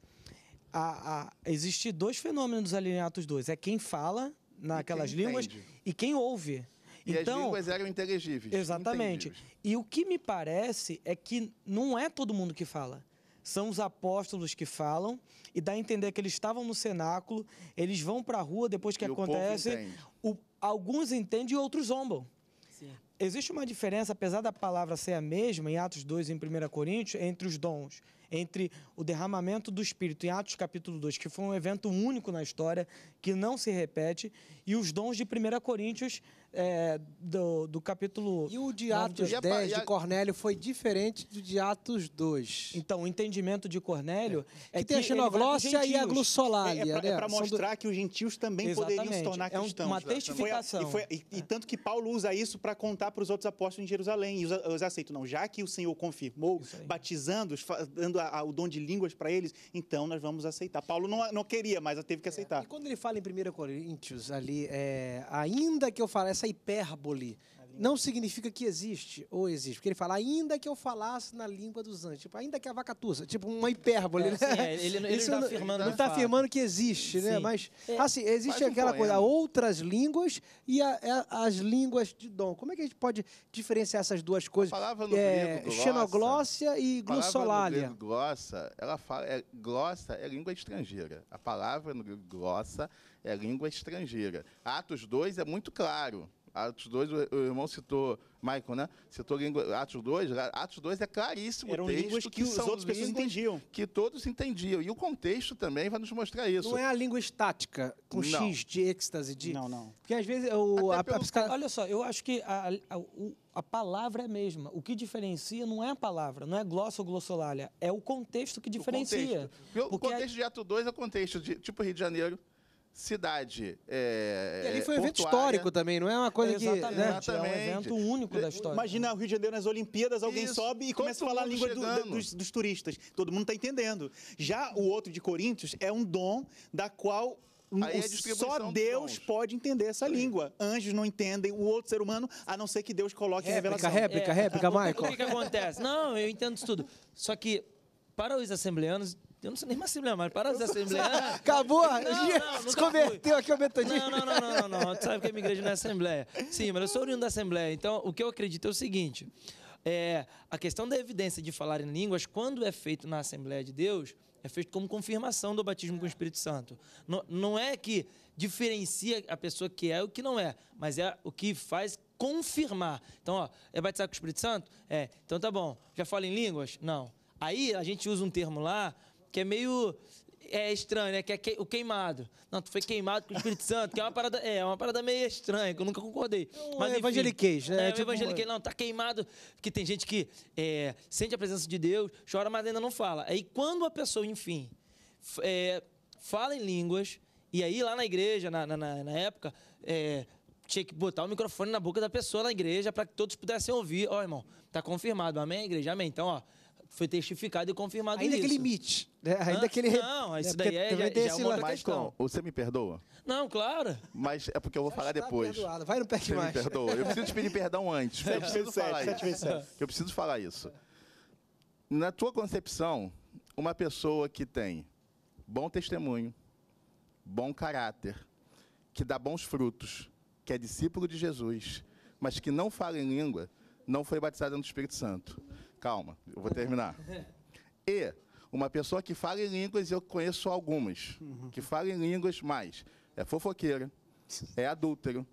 a, a, existe dois fenômenos ali em Atos 2. É quem fala naquelas e quem línguas e quem ouve. E então, as línguas eram inteligíveis. Exatamente. E o que me parece é que não é todo mundo que fala. São os apóstolos que falam e dá a entender que eles estavam no cenáculo, eles vão para a rua depois que e acontece. Entende. O, alguns entendem e outros zombam. Sim. Existe uma diferença, apesar da palavra ser a mesma em Atos 2 e em 1 Coríntios, entre os dons entre o derramamento do Espírito em Atos capítulo 2, que foi um evento único na história, que não se repete, e os dons de 1 Coríntios é, do, do, capítulo. E o de Atos 10 de Cornélio foi diferente do de Atos 2. Então, o entendimento de Cornélio é, é que, que tem a xenoglossia e a glossolalia. É, é para né? É mostrar do... que os gentios também Exatamente. poderiam se tornar é cristãos. É uma testificação. Foi, e, foi, e, e é. tanto que Paulo usa isso para contar para os outros apóstolos em Jerusalém. E os, os aceitam, não, já que o Senhor confirmou, batizando-os, dando dando a, a, o dom de línguas para eles, então nós vamos aceitar. Paulo não, não queria, mas teve que é, aceitar. É, e quando ele fala em 1 Coríntios ali, é, ainda que eu fale essa hipérbole, não significa que existe ou existe. Porque ele fala, ainda que eu falasse na língua dos anjos. Tipo, ainda que a vaca tussa. Tipo, uma hipérbole. É, né? Sim, é, ele, ele, ele tá não, afirmando, não está afirmando que existe, né? sim. né? Mas, é, assim, existe aquela coisa, outras línguas e a, a, é, as línguas de dom. Como é que a gente pode diferenciar essas duas coisas? A palavra no é, grego, xenoglossia e glossolalia. glossa, ela fala, é, glossa é língua estrangeira. A palavra no grego, glossa é língua estrangeira. Atos 2 é muito claro. Atos 2, o irmão citou, Michael, né? Citou Atos 2, Atos 2 é claríssimo. Eram texto, línguas que, que os outros pessoas entendiam. Que todos entendiam. E o contexto também vai nos mostrar isso. Não é a língua estática, com não. X de êxtase, de... Não, não. Porque às vezes... O, a, pelo... a, Olha só, eu acho que a, a, a palavra é a mesma. O que diferencia não é a palavra, não é glossa ou glossolalia, é o contexto que diferencia. O contexto, Porque o contexto de Atos 2 é o contexto de tipo Rio de Janeiro cidade. É, e ali foi um evento histórico também, não é uma coisa é, exatamente, que. Né? Exatamente. É um evento único da história. Imagina o Rio de Janeiro nas Olimpíadas, alguém Isso, sobe e começa a falar a língua do, do, dos, dos, turistas. Todo mundo está entendendo. Já o outro de Corinthians é um dom da qual. É só Deus pode entender essa língua. Anjos não entendem, o outro ser humano, a não ser que Deus coloque réplica, revelação. Réplica, é. réplica, réplica, *laughs* Michael. O que, que acontece? Não, eu entendo isso tudo. Só que, para os assembleanos, eu não sei nem uma assembleia mas Para de assembleia. Acabou? Não, não, se converteu aqui ao metodismo. Não, não, não, não, não, Tu sabe que a minha igreja não é assembleia. Sim, mas eu sou oriundo da assembleia. Então, o que eu acredito é o seguinte. É, a questão da evidência de falar em línguas, quando é feito na Assembleia de Deus, é feito como confirmação do batismo com o Espírito Santo. Não, não é que diferencia a pessoa que é e o que não é, mas é o que faz confirmar. Então, ó, é batizado com o Espírito Santo? É. Então tá bom. Já fala em línguas? Não. Aí a gente usa um termo lá que é meio é estranho, né? Que é que, o queimado. Não, tu foi queimado com o Espírito *laughs* Santo, que é uma parada, é, uma parada meio estranha, que eu nunca concordei. É mas, enfim, evangeliquez, né? É, tipo... evangeliquez, não, tá queimado, porque tem gente que é, sente a presença de Deus, chora, mas ainda não fala. Aí quando a pessoa, enfim, é, fala em línguas, e aí lá na igreja, na, na, na época, é, tinha que botar o microfone na boca da pessoa na igreja para que todos pudessem ouvir. Ó, oh, irmão, tá confirmado. Amém, igreja? Amém. Então, ó, foi testificado e confirmado ainda isso. Ainda que limite, né? ainda que ele... Não, né? isso é, daí é, já, já é uma outra questão. você me perdoa? Não, claro. Mas é porque eu vou já falar tá depois. Perdoado. Vai no que mais. me perdoa. Eu preciso te pedir perdão antes. eu preciso falar isso. Eu preciso falar isso. Na tua concepção, uma pessoa que tem bom testemunho, bom caráter, que dá bons frutos, que é discípulo de Jesus, mas que não fala em língua, não foi batizado no Espírito Santo calma, eu vou terminar. E uma pessoa que fala em línguas, eu conheço algumas, uhum. que fala em línguas, mas é fofoqueira, é adúltero,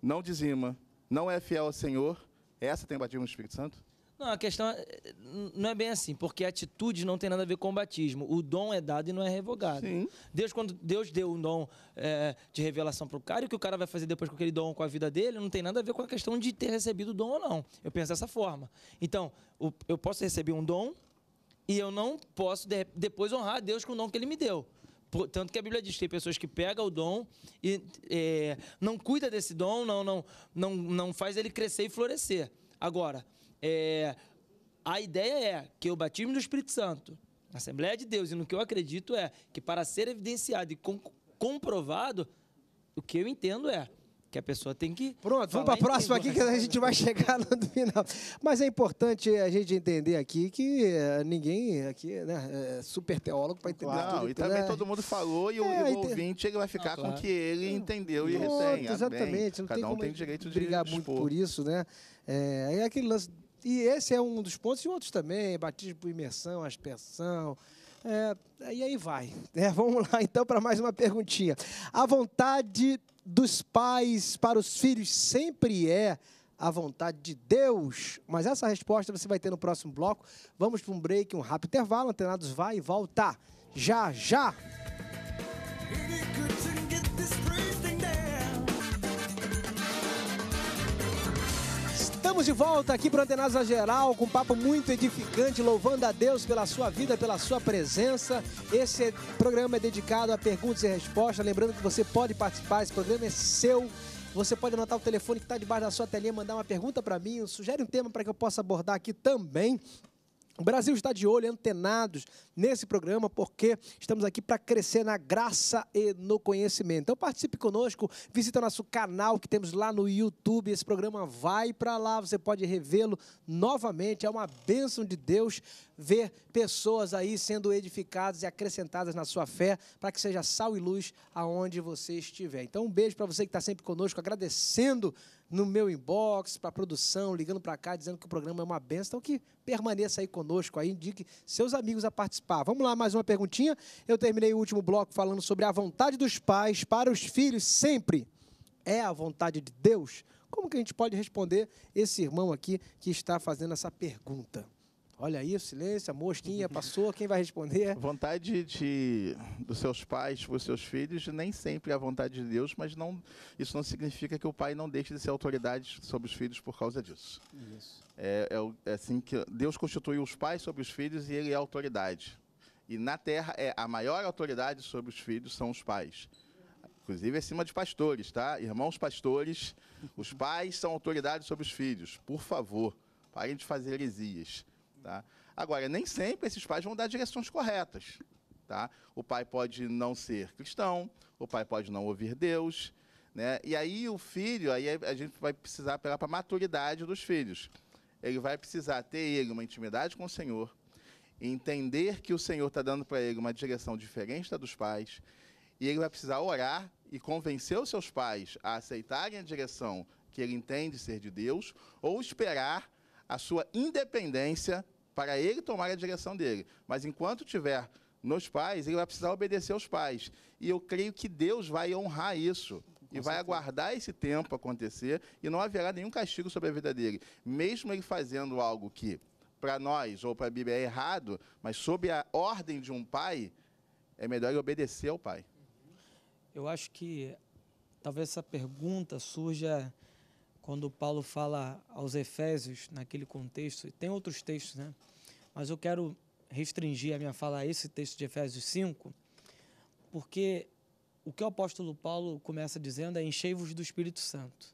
não dizima, não é fiel ao Senhor, essa tem batismo no Espírito Santo? Não, a questão é, não é bem assim, porque atitude não tem nada a ver com o batismo. O dom é dado e não é revogado. Sim. Deus, quando Deus deu um dom é, de revelação para o cara, o que o cara vai fazer depois com aquele dom, com a vida dele, não tem nada a ver com a questão de ter recebido o dom ou não. Eu penso dessa forma. Então, eu posso receber um dom e eu não posso de, depois honrar a Deus com o dom que ele me deu. Tanto que a Bíblia diz que tem pessoas que pegam o dom e é, não cuida desse dom, não, não, não, não faz ele crescer e florescer. Agora, é, a ideia é que o batismo do Espírito Santo, na Assembleia de Deus, e no que eu acredito é que para ser evidenciado e com, comprovado, o que eu entendo é que a pessoa tem que. Pronto, vamos para a próxima aqui que a gente vai chegar no final. Mas é importante a gente entender aqui que eh, ninguém aqui né, é super teólogo para entender claro, tudo. E também né? todo mundo falou e é, o, o ouvinte ele vai ficar ah, claro. com o que ele entendeu e retém. Exatamente, bem, não Cada tem um como tem direito de brigar expor. muito por isso, né? É, é aquele lance e esse é um dos pontos, e outros também, batismo por imersão, aspersão, é, e aí vai. *laughs* Né? vamos lá então para mais uma perguntinha. A vontade dos pais para os filhos sempre é a vontade de Deus? Mas essa resposta você vai ter no próximo bloco. Vamos para um break, um rápido intervalo. Antenados vai e volta. Já, já! Estamos de volta aqui para o Antenasa Geral, com um papo muito edificante, louvando a Deus pela sua vida, pela sua presença. Esse programa é dedicado a perguntas e respostas. Lembrando que você pode participar, esse programa é seu. Você pode anotar o telefone que está debaixo da sua telinha, mandar uma pergunta para mim, sugere um tema para que eu possa abordar aqui também. O Brasil está de olho, antenados nesse programa, porque estamos aqui para crescer na graça e no conhecimento. Então participe conosco, visita nosso canal que temos lá no YouTube. Esse programa vai para lá, você pode revê-lo novamente. É uma bênção de Deus ver pessoas aí sendo edificadas e acrescentadas na sua fé, para que seja sal e luz aonde você estiver. Então um beijo para você que está sempre conosco, agradecendo no meu inbox, para a produção, ligando para cá, dizendo que o programa é uma benção. Então, que permaneça aí conosco, aí indique seus amigos a participar. Vamos lá, mais uma perguntinha. Eu terminei o último bloco falando sobre a vontade dos pais para os filhos sempre. É a vontade de Deus? Como que a gente pode responder esse irmão aqui que está fazendo essa pergunta? Olha o silêncio, a mosquinha passou, quem vai responder? *laughs* Vontade de, dos seus pais para os seus filhos nem sempre é a vontade de Deus, mas não, isso não significa que o pai não deixe de ser autoridade sobre os filhos por causa disso. Isso. É, é, é assim que Deus constituiu os pais sobre os filhos e ele é autoridade. E na terra, é a maior autoridade sobre os filhos são os pais inclusive é acima de pastores, tá? Irmãos pastores, os pais são autoridade sobre os filhos. Por favor, parem de fazer heresias. Tá? Agora, nem sempre esses pais vão dar direções corretas. Tá? O pai pode não ser cristão, o pai pode não ouvir Deus. Né? E aí o filho, aí a gente vai precisar apelar para a maturidade dos filhos. Ele vai precisar ter ele uma intimidade com o Senhor, entender que o Senhor está dando para ele uma direção diferente da dos pais, e ele vai precisar orar e convencer os seus pais a aceitarem a direção que ele entende ser de Deus, ou esperar a sua independência para ele tomar a direção dele. Mas enquanto tiver nos pais, ele vai precisar obedecer aos pais. E eu creio que Deus vai honrar isso. e vai aguardar esse tempo acontecer e não haverá nenhum castigo sobre a vida dele. Mesmo ele fazendo algo que, para nós ou para a Bíblia, é errado, mas sob a ordem de um pai, é melhor ele obedecer ao pai. Eu acho que talvez essa pergunta surja quando Paulo fala aos Efésios, naquele contexto, e tem outros textos, né? Mas eu quero restringir a minha fala a esse texto de Efésios 5, porque o que o apóstolo Paulo começa dizendo é enchei-vos do Espírito Santo.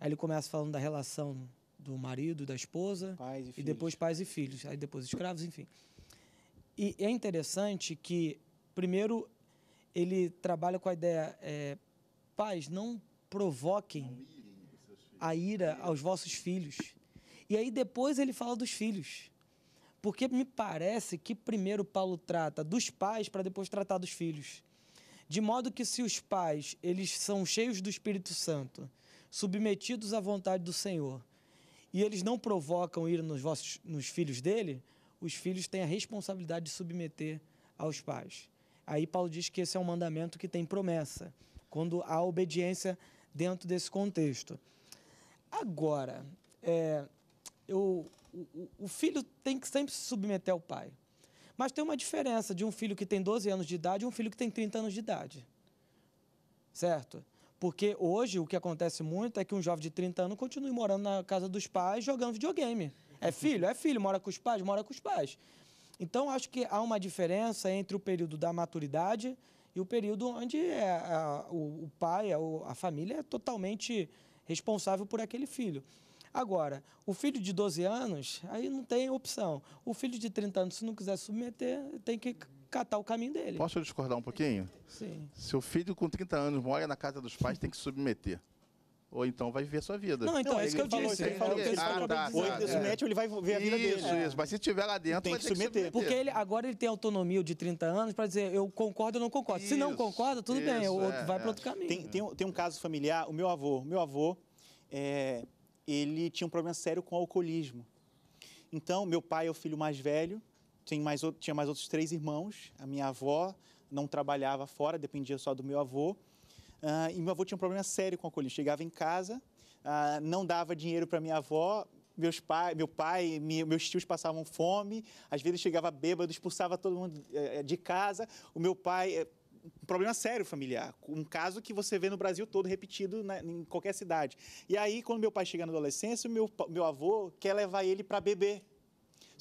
Aí ele começa falando da relação do marido, da esposa, e, e depois pais e filhos, aí depois escravos, enfim. E é interessante que, primeiro, ele trabalha com a ideia, é, pais, não provoquem a ira aos vossos filhos. E aí depois ele fala dos filhos. Porque me parece que primeiro Paulo trata dos pais para depois tratar dos filhos. De modo que se os pais, eles são cheios do Espírito Santo, submetidos à vontade do Senhor, e eles não provocam ira nos vossos nos filhos dele, os filhos têm a responsabilidade de submeter aos pais. Aí Paulo diz que esse é um mandamento que tem promessa, quando há obediência dentro desse contexto. Agora, é, eu, o, o filho tem que sempre se submeter ao pai. Mas tem uma diferença de um filho que tem 12 anos de idade e um filho que tem 30 anos de idade. Certo? Porque hoje o que acontece muito é que um jovem de 30 anos continue morando na casa dos pais jogando videogame. É filho? É filho. Mora com os pais? Mora com os pais. Então, acho que há uma diferença entre o período da maturidade e o período onde é, a, o, o, pai, a, a família é totalmente responsável por aquele filho. Agora, o filho de 12 anos, aí não tem opção. O filho de 30 anos, se não quiser submeter, tem que catar o caminho dele. Posso discordar um pouquinho? Sim. Seu filho com 30 anos mora na casa dos pais, tem que submeter ou então vai viver sua vida. Não, então, não, é isso que eu disse. Ele falou que ele ou ele submete ou ele vai ver a vida isso, dele. Isso, isso. Mas se tiver lá dentro, tem vai que submeter. Que submeter. Porque ele, agora ele tem autonomia de 30 anos para dizer eu concordo ou não concordo. Isso, se não concorda, tudo isso, bem, eu, é, vai para outro caminho. Tem, tem, tem, um caso familiar, o meu avô. meu avô, é, ele tinha um problema sério com o alcoolismo. Então, meu pai é o filho mais velho, tem mais, tinha mais outros três irmãos. A minha avó não trabalhava fora, dependia só do meu avô. Ah, e meu avô tinha um problema sério com a colite. Chegava em casa, ah, não dava dinheiro para minha avó, meus pai, meu pai, meus tios passavam fome, às vezes chegava bêbado, expulsava todo mundo eh, de casa. O meu pai eh, um problema sério familiar, um caso que você vê no Brasil todo repetido na, né, em qualquer cidade. E aí, quando meu pai chega na adolescência, meu, meu avô quer levar ele para beber.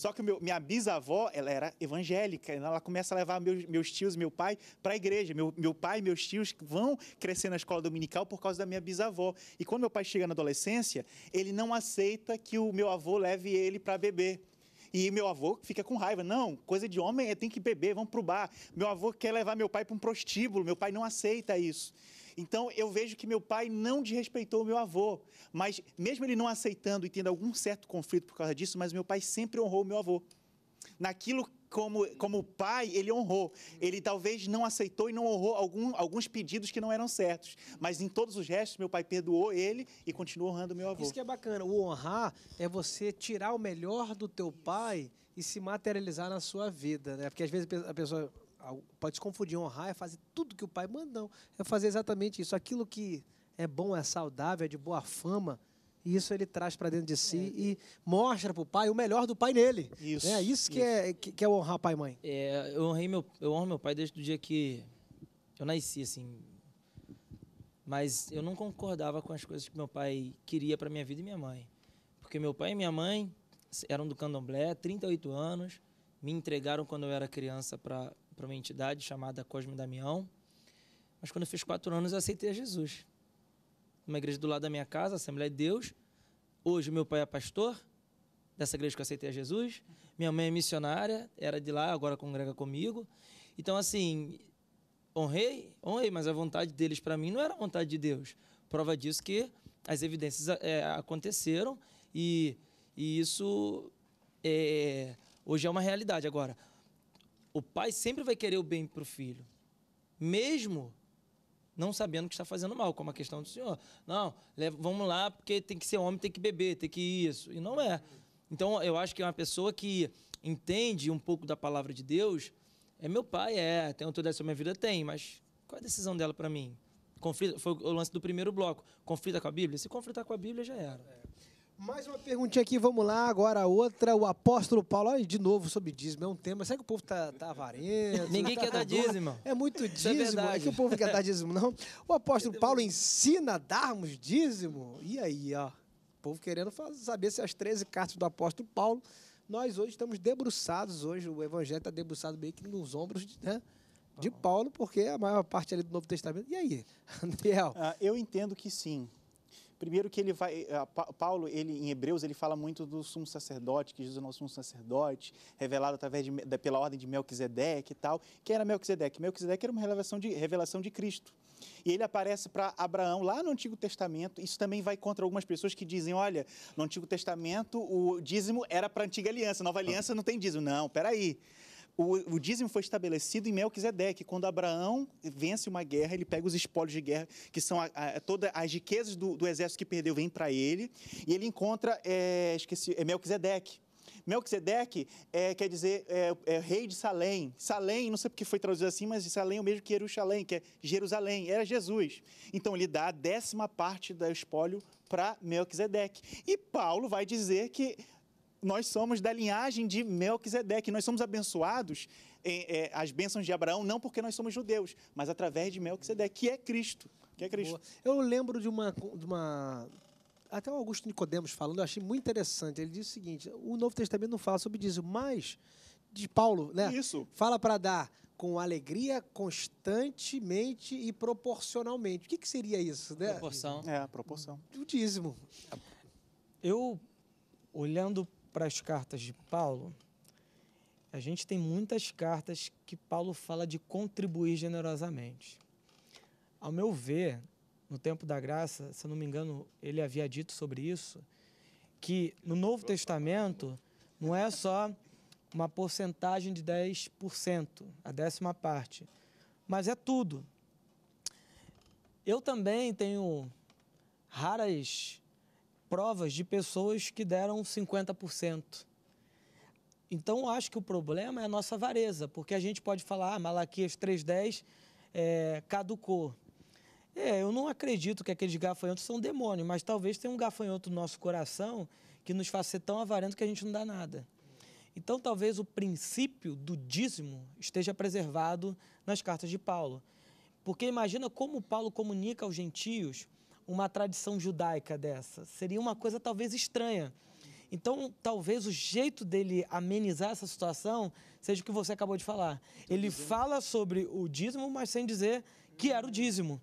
Só que meu, minha bisavó, ela era evangélica, ela começa a levar meus, meus tios, meu pai, para a igreja. Meu, meu pai, meus tios vão crescer na escola dominical por causa da minha bisavó. E quando meu pai chega na adolescência, ele não aceita que o meu avô leve ele para beber. E meu avô fica com raiva. Não, coisa de homem tem que beber, vamos pro bar. Meu avô quer levar meu pai para um prostíbulo, meu pai não aceita isso. Então eu vejo que meu pai não desrespeitou meu avô, mas mesmo ele não aceitando e tendo algum certo conflito por causa disso, mas meu pai sempre honrou meu avô. Naquilo como, como pai, ele honrou. Ele talvez não aceitou e não honrou algum, alguns pedidos que não eram certos. Mas em todos os restos, meu pai perdoou ele e continuou honrando meu avô. Isso que é bacana. O honrar é você tirar o melhor do teu pai e se materializar na sua vida, né? Porque às vezes a pessoa pode se confundir, honrar é fazer tudo que o pai manda, não. É fazer exatamente isso. Aquilo que é bom, é saudável, é de boa fama. E isso ele traz para dentro de si é. e mostra para o pai o melhor do pai nele. Isso. É isso que, isso. É, que, que, é honrar pai e mãe. É, eu, honrei meu, eu honro meu pai desde o dia que eu nasci, assim. Mas eu não concordava com as coisas que meu pai queria para minha vida e minha mãe. Porque meu pai e minha mãe eram do candomblé, 38 anos, me entregaram quando eu era criança para para uma entidade chamada Cosme Damião. Mas quando eu fiz quatro anos, eu aceitei a Jesus. Uma igreja do lado da minha casa, Assembleia de Deus. Hoje, meu pai é pastor dessa igreja que eu aceitei a Jesus. Minha mãe é missionária, era de lá, agora congrega comigo. Então, assim, honrei, honrei, mas a vontade deles para mim não era a vontade de Deus. Prova disso que as evidências é, aconteceram e, e isso é, hoje é uma realidade. Agora, o pai sempre vai querer o bem para o filho, mesmo não sabendo que está fazendo mal, como a questão do senhor. Não, leva, vamos lá, porque tem que ser homem, tem que beber, tem que isso. E não é. Então, eu acho que é uma pessoa que entende um pouco da palavra de Deus. É meu pai, é, tenho toda essa minha vida, tem, mas qual é a decisão dela para mim? Conflita, foi o lance do primeiro bloco. Conflita com a Bíblia? Se conflitar com a Bíblia, já era. É. Mais uma perguntinha aqui, vamos lá. Agora outra, o apóstolo Paulo. Olha, de novo sobre dízimo. É um tema. Será que o povo tá, tá avarento? *laughs* Ninguém tá quer dar dízimo. É muito é dízimo. É, é, que o povo quer dar dízimo, não. O apóstolo *laughs* Paulo ensina a darmos dízimo. E aí, ó. O povo querendo saber se as 13 cartas do apóstolo Paulo. Nós hoje estamos debruçados, hoje o evangelho está debruçado meio que nos ombros, né? de Paulo, porque a maior parte ali do Novo Testamento. E aí, *laughs* Daniel? Ah, eu entendo que sim. Primeiro que ele vai, eh, Paulo, ele em Hebreus, ele fala muito do sumo sacerdote, que Jesus é o sumo sacerdote, revelado através de, da, pela ordem de Melquisedeque e tal. Quem era Melquisedeque? Melquisedeque era uma revelação de, revelação de Cristo. E ele aparece para Abraão lá no Antigo Testamento. Isso também vai contra algumas pessoas que dizem: olha, no Antigo Testamento o dízimo era para a antiga aliança, nova aliança não tem dízimo. Não, peraí. aí o, o dízimo foi estabelecido em Melquisedeque. Quando Abraão vence uma guerra, ele pega os espólios de guerra, que são todas as riquezas do, do, exército que perdeu, vem para ele. E ele encontra, é, esqueci, é Melquisedeque. Melquisedeque é, quer dizer é, é, rei de Salém. Salém, não sei porque foi traduzido assim, mas Salém é o mesmo que Jerusalém, que é Jerusalém, era Jesus. Então ele dá a décima parte do espólio para Melquisedeque. E Paulo vai dizer que nós somos da linhagem de Melquisedeque, nós somos abençoados é, é, as bênçãos de Abraão, não porque nós somos judeus, mas através de Melquisedeque, que é Cristo. Que é Cristo. Eu lembro de uma, de uma. Até o Augusto Nicodemos falando, eu achei muito interessante. Ele diz o seguinte: o Novo Testamento não fala sobre dízimo, mas de Paulo, né? Isso. Fala para dar com alegria constantemente e proporcionalmente. O que, que seria isso? Né? Proporção. É, a proporção. O dízimo. Eu, olhando para as cartas de Paulo, a gente tem muitas cartas que Paulo fala de contribuir generosamente. Ao meu ver, no tempo da graça, se eu não me engano, ele havia dito sobre isso, que no Novo Testamento não é só uma porcentagem de 10%, a décima parte, mas é tudo. Eu também tenho raras provas de pessoas que deram 50%. Então, acho que o problema é a nossa avareza, porque a gente pode falar, ah, Malaquias 3.10 é, caducou. É, eu não acredito que aqueles gafanhotos são demônios, mas talvez tenha um gafanhoto no nosso coração que nos faça ser tão avarento que a gente não dá nada. Então, talvez o princípio do dízimo esteja preservado nas cartas de Paulo. Porque imagina como Paulo comunica aos gentios uma tradição judaica dessa. Seria uma coisa talvez estranha. Então, talvez o jeito dele amenizar essa situação seja o que você acabou de falar. Ele fala sobre o dízimo, mas sem dizer que era o dízimo.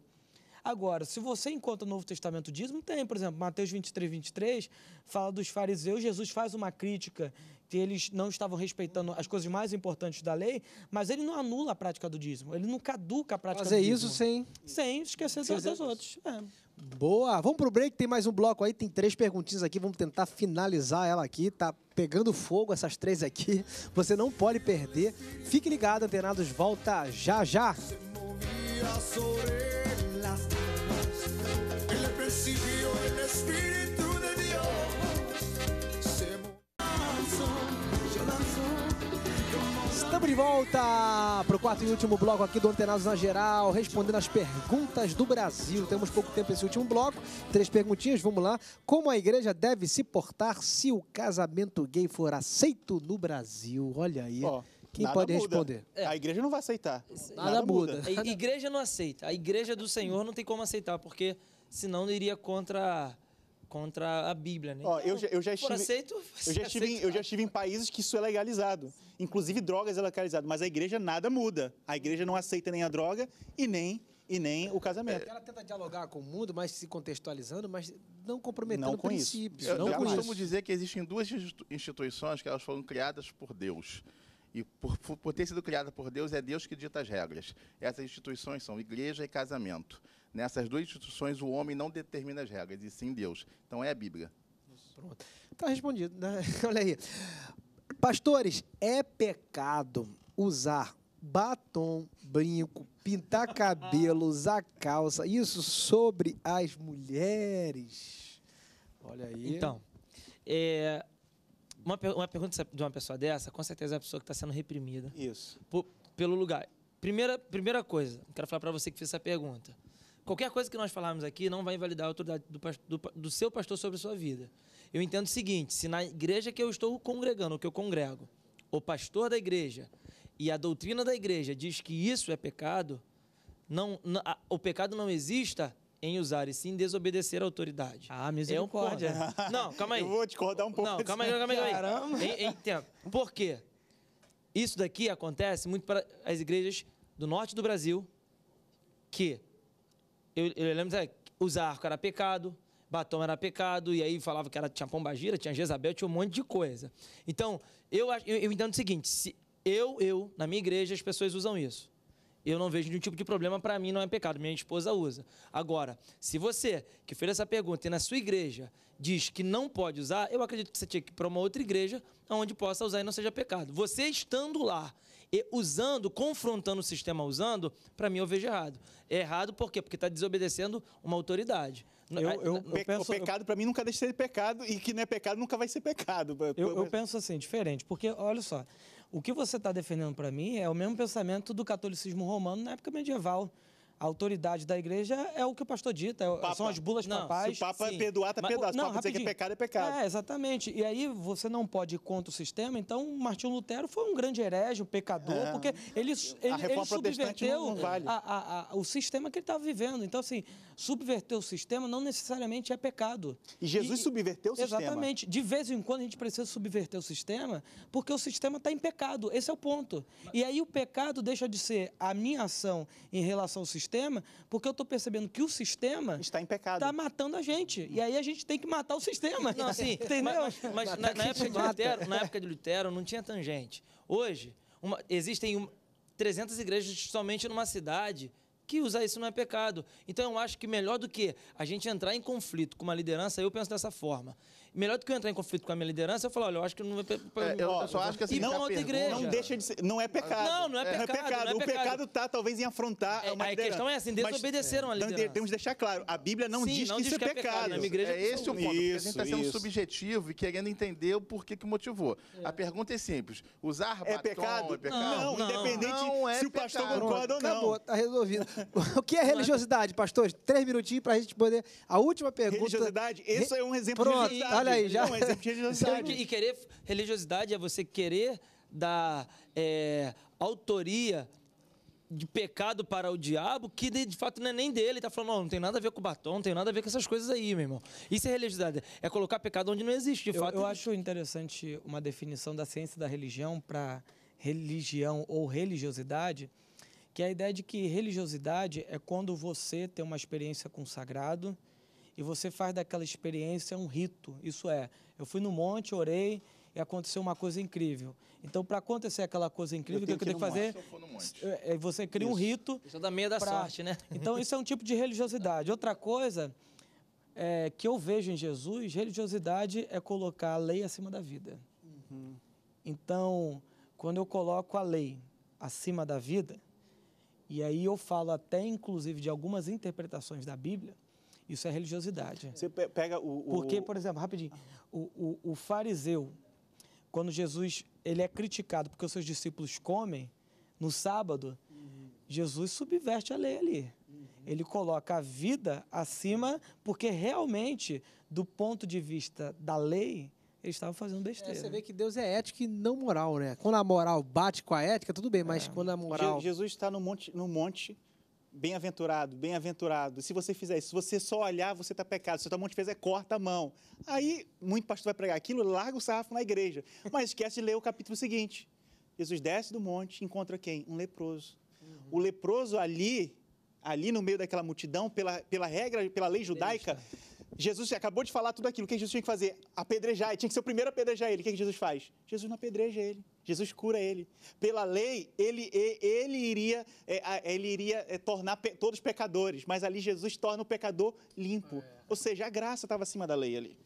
Agora, se você encontra no Novo Testamento o dízimo, tem, por exemplo, Mateus 23, 23, fala dos fariseus, Jesus faz uma crítica que eles não estavam respeitando as coisas mais importantes da lei, mas ele não anula a prática do dízimo, ele não caduca a prática Fazer do dízimo. Fazer isso sem... Sem esquecer das, das outras. É. Boa! Vamos pro break, tem mais um bloco aí, tem três perguntinhas aqui, vamos tentar finalizar ela aqui, tá pegando fogo essas três aqui, *laughs* você não pode perder. Fique ligado, Antenados volta já já! de volta para o quarto e último bloco aqui do Antenados na Geral, respondendo as perguntas do Brasil. Temos pouco tempo esse último bloco, três perguntinhas, vamos lá. Como a igreja deve se portar se o casamento gay for aceito no Brasil? Olha aí. Oh. Quem pode muda. responder? É. A igreja não vai aceitar. Nada, Nada muda. muda. A igreja não aceita. A igreja do Senhor não tem como aceitar, porque senão não iria contra contra a Bíblia, né? Ó, então, eu, já, eu já estive, aceito, *laughs* eu já estive, em, eu já estive em países que isso é legalizado. Inclusive drogas é legalizado, mas a igreja nada muda. A igreja não aceita nem a droga e nem e nem o casamento. Ela tenta dialogar com o mundo, mas se contextualizando, mas não comprometendo não com princípios. Isso. Eu, não eu costumo dizer que existem duas instituições que elas foram criadas por Deus. E por, por, ter sido criada por Deus, é Deus que dita as regras. Essas instituições são igreja e casamento. Nessas duas instituições, o homem não determina as regras, e sim Deus. Então é a Bíblia. Pronto. Está respondido. Né? *laughs* Olha aí. Pastores, é pecado usar batom, brinco, pintar cabelo, usar calça, isso sobre as mulheres. Olha aí. Então, é, uma, uma pergunta é de uma pessoa dessa, com certeza é uma pessoa que está sendo reprimida. Isso. Por, pelo lugar. Primeira, primeira coisa, quero falar para você que fez essa pergunta. Qualquer coisa que nós falarmos aqui não vai invalidar a autoridade do, do, do seu pastor sobre a sua vida. Eu entendo o seguinte: se na igreja que eu estou congregando, o que eu congrego, o pastor da igreja e a doutrina da igreja diz que isso é pecado, não, não a, o pecado não exista em usar e sim desobedecer a autoridade. Ah, misericórdia. É um *laughs* não, calma aí. Eu vou te discordar um pouco. Não, calma aí, calma aí. Calma aí. Caramba. Em, em tempo. Por quê? Isso daqui acontece muito para as igrejas do norte do Brasil que eu, eu lembro que usar era pecado, batom era pecado, e aí falava que era, tinha pombagira, tinha Jezabel, tinha um monte de coisa. Então, eu, eu, eu entendo o seguinte, se eu, eu, na minha igreja, as pessoas usam isso eu não vejo nenhum tipo de problema, para mim não é pecado, minha esposa usa. Agora, se você que fez essa pergunta e na sua igreja diz que não pode usar, eu acredito que você tinha que ir para uma outra igreja onde possa usar e não seja pecado. Você estando lá e usando, confrontando o sistema usando, para mim eu vejo errado. É errado por quê? Porque está desobedecendo uma autoridade. Eu, eu, eu, penso, o pecado para mim nunca deixa de ser pecado e que não é pecado nunca vai ser pecado. Eu, eu penso assim, diferente, porque olha só, o que você está defendendo para mim é o mesmo pensamento do catolicismo romano na época medieval, a autoridade da igreja é o que o pastor dita, é, são as bulas não, papais. Se o Papa é sim. perdoar, tá é o Papa dizer que é pecado, é pecado. É, exatamente. E aí você não pode ir contra o sistema, então Martinho Lutero foi um grande herege, um pecador, é. porque ele, ele, ele subverteu não, não vale. a, a, a, o sistema que ele estava vivendo. Então, assim, subverter o sistema não necessariamente é pecado. E Jesus e, subverteu o sistema. Exatamente. De vez em quando a gente precisa subverter o sistema, porque o sistema está em pecado. Esse é o ponto. E aí o pecado deixa de ser a minha ação em relação ao sistema sistema, porque eu estou percebendo que o sistema está em pecado. Está matando a gente. E aí a gente tem que matar o sistema. Não, sim, *laughs* entendeu? Mas, mas, mas na, na, época Lutero, na, época de Lutero, não tinha tangente. Hoje, uma, existem 300 igrejas somente numa cidade que usar isso não é pecado. Então eu acho que melhor do que a gente entrar em conflito com uma liderança, eu penso dessa forma melhor do que eu entrar em conflito com a minha liderança, eu falo, olha, eu acho que não vai. É, eu, só acho que assim, não outra é igreja. Não deixa de ser, não é ah, pecado. Não, não é, pecado, é, não é pecado. Não é O pecado está talvez em afrontar é, uma é, a liderança. A questão é assim, desobedeceram mas, a liderança. Temos que deixar claro, a Bíblia não Sim, diz não que diz isso que é pecado. É, igreja é esse o ponto. Isso, a gente está sendo subjetivo e querendo entender o porquê que motivou. A pergunta é simples: usar batom é pecado? É pecado? Não, não independente não é se o pastor pecado. concorda ou não. está resolvido. o que é religiosidade, pastor? Três minutinhos para a gente poder. A última pergunta. Religiosidade, esse é um exemplo de Olha aí, já. Não, é exemplo de é *laughs* religiosidade. E querer religiosidade é você querer dar é, autoria de pecado para o diabo, que de, fato não é nem dele. Ele tá falando, não, não tem nada a ver com o batom, não tem nada a ver com essas coisas aí, meu irmão. Isso é religiosidade. É colocar pecado onde não existe, de eu, fato. Eu acho interessante uma definição da ciência da religião para religião ou religiosidade, que é a ideia de que religiosidade é quando você tem uma experiência com o sagrado e você faz daquela experiência um rito. Isso é, eu fui no monte, orei e aconteceu uma coisa incrível. Então, para acontecer aquela coisa incrível, o que eu tenho que, fazer? É, é você cria isso. um rito. Isso é da meia da pra... sorte, né? *laughs* Então, isso é um tipo de religiosidade. Outra coisa é, que eu vejo em Jesus, religiosidade é colocar a lei acima da vida. Uhum. Então, quando eu coloco a lei acima da vida, e aí eu falo até inclusive de algumas interpretações da Bíblia, isso é religiosidade. Você pega o, o... Porque, por exemplo, rapidinho, o, o, o fariseu, quando Jesus ele é criticado porque os seus discípulos comem no sábado, uhum. Jesus subverte a lei ali. Uhum. Ele coloca a vida acima, porque realmente, do ponto de vista da lei, eles estavam fazendo é, besteira. É, você vê que Deus é ético, e não moral, né? Quando a moral bate com a ética, tudo bem, mas é. quando a moral. Jesus está no monte, no monte bem-aventurado, bem-aventurado. Se você fizer isso, se você só olhar, você está pecado. Se a tua mão te é corta a mão. Aí, muito pastor vai pregar aquilo, larga o sarrafo na igreja. Mas esquece de ler o capítulo seguinte. Jesus desce do monte encontra quem? Um leproso. Uhum. O leproso ali, ali no meio daquela multidão, pela, pela regra, pela lei judaica, Jesus acabou de falar tudo aquilo. O que Jesus tinha que fazer? Apedrejar. Ele tinha que ser o primeiro a apedrejar ele. O que, que Jesus faz? Jesus não apedreja ele. Jesus cura ele. Pela lei, ele, ele iria, é, ele iria é, tornar todos pecadores, mas ali Jesus torna o pecador limpo. É. Ou seja, a graça estava acima da lei ali.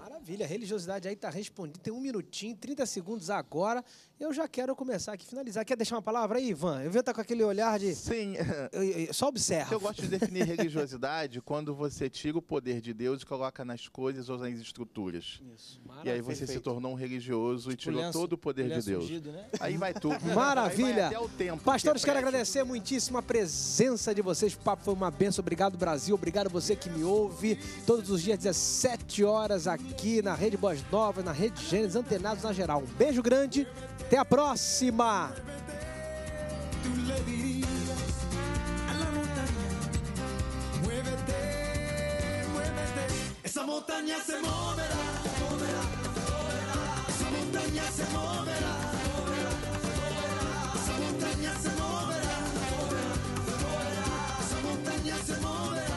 Maravilha, a religiosidade aí está respondida. Tem um minutinho, 30 segundos agora. Eu já quero começar aqui, finalizar. Quer deixar uma palavra aí, Ivan? Eu vi tá com aquele olhar de. Sim. Eu, *laughs* eu, eu, só observa. Eu gosto de definir religiosidade *laughs* quando você tira o poder de Deus e coloca nas coisas ou nas estruturas. Isso. Maravilha. E aí você Perfeito. se tornou um religioso e tipo, tirou lenço, todo o poder de Deus. Ungido, né? Aí vai tudo. *laughs* Né? Maravilha. Vai até o tempo. Pastores, que quero agradecer muitíssimo a presença de vocês. O papo foi uma benção. Obrigado, Brasil. Obrigado você que me ouve. Todos os dias, 17 horas aqui aqui na Rede Boas Novas, na Rede Gênesis, antenados na geral. Um beijo grande, até a próxima! Esa se moverá, moverá, moverá. se moverá, se moverá, moverá, moverá. se moverá.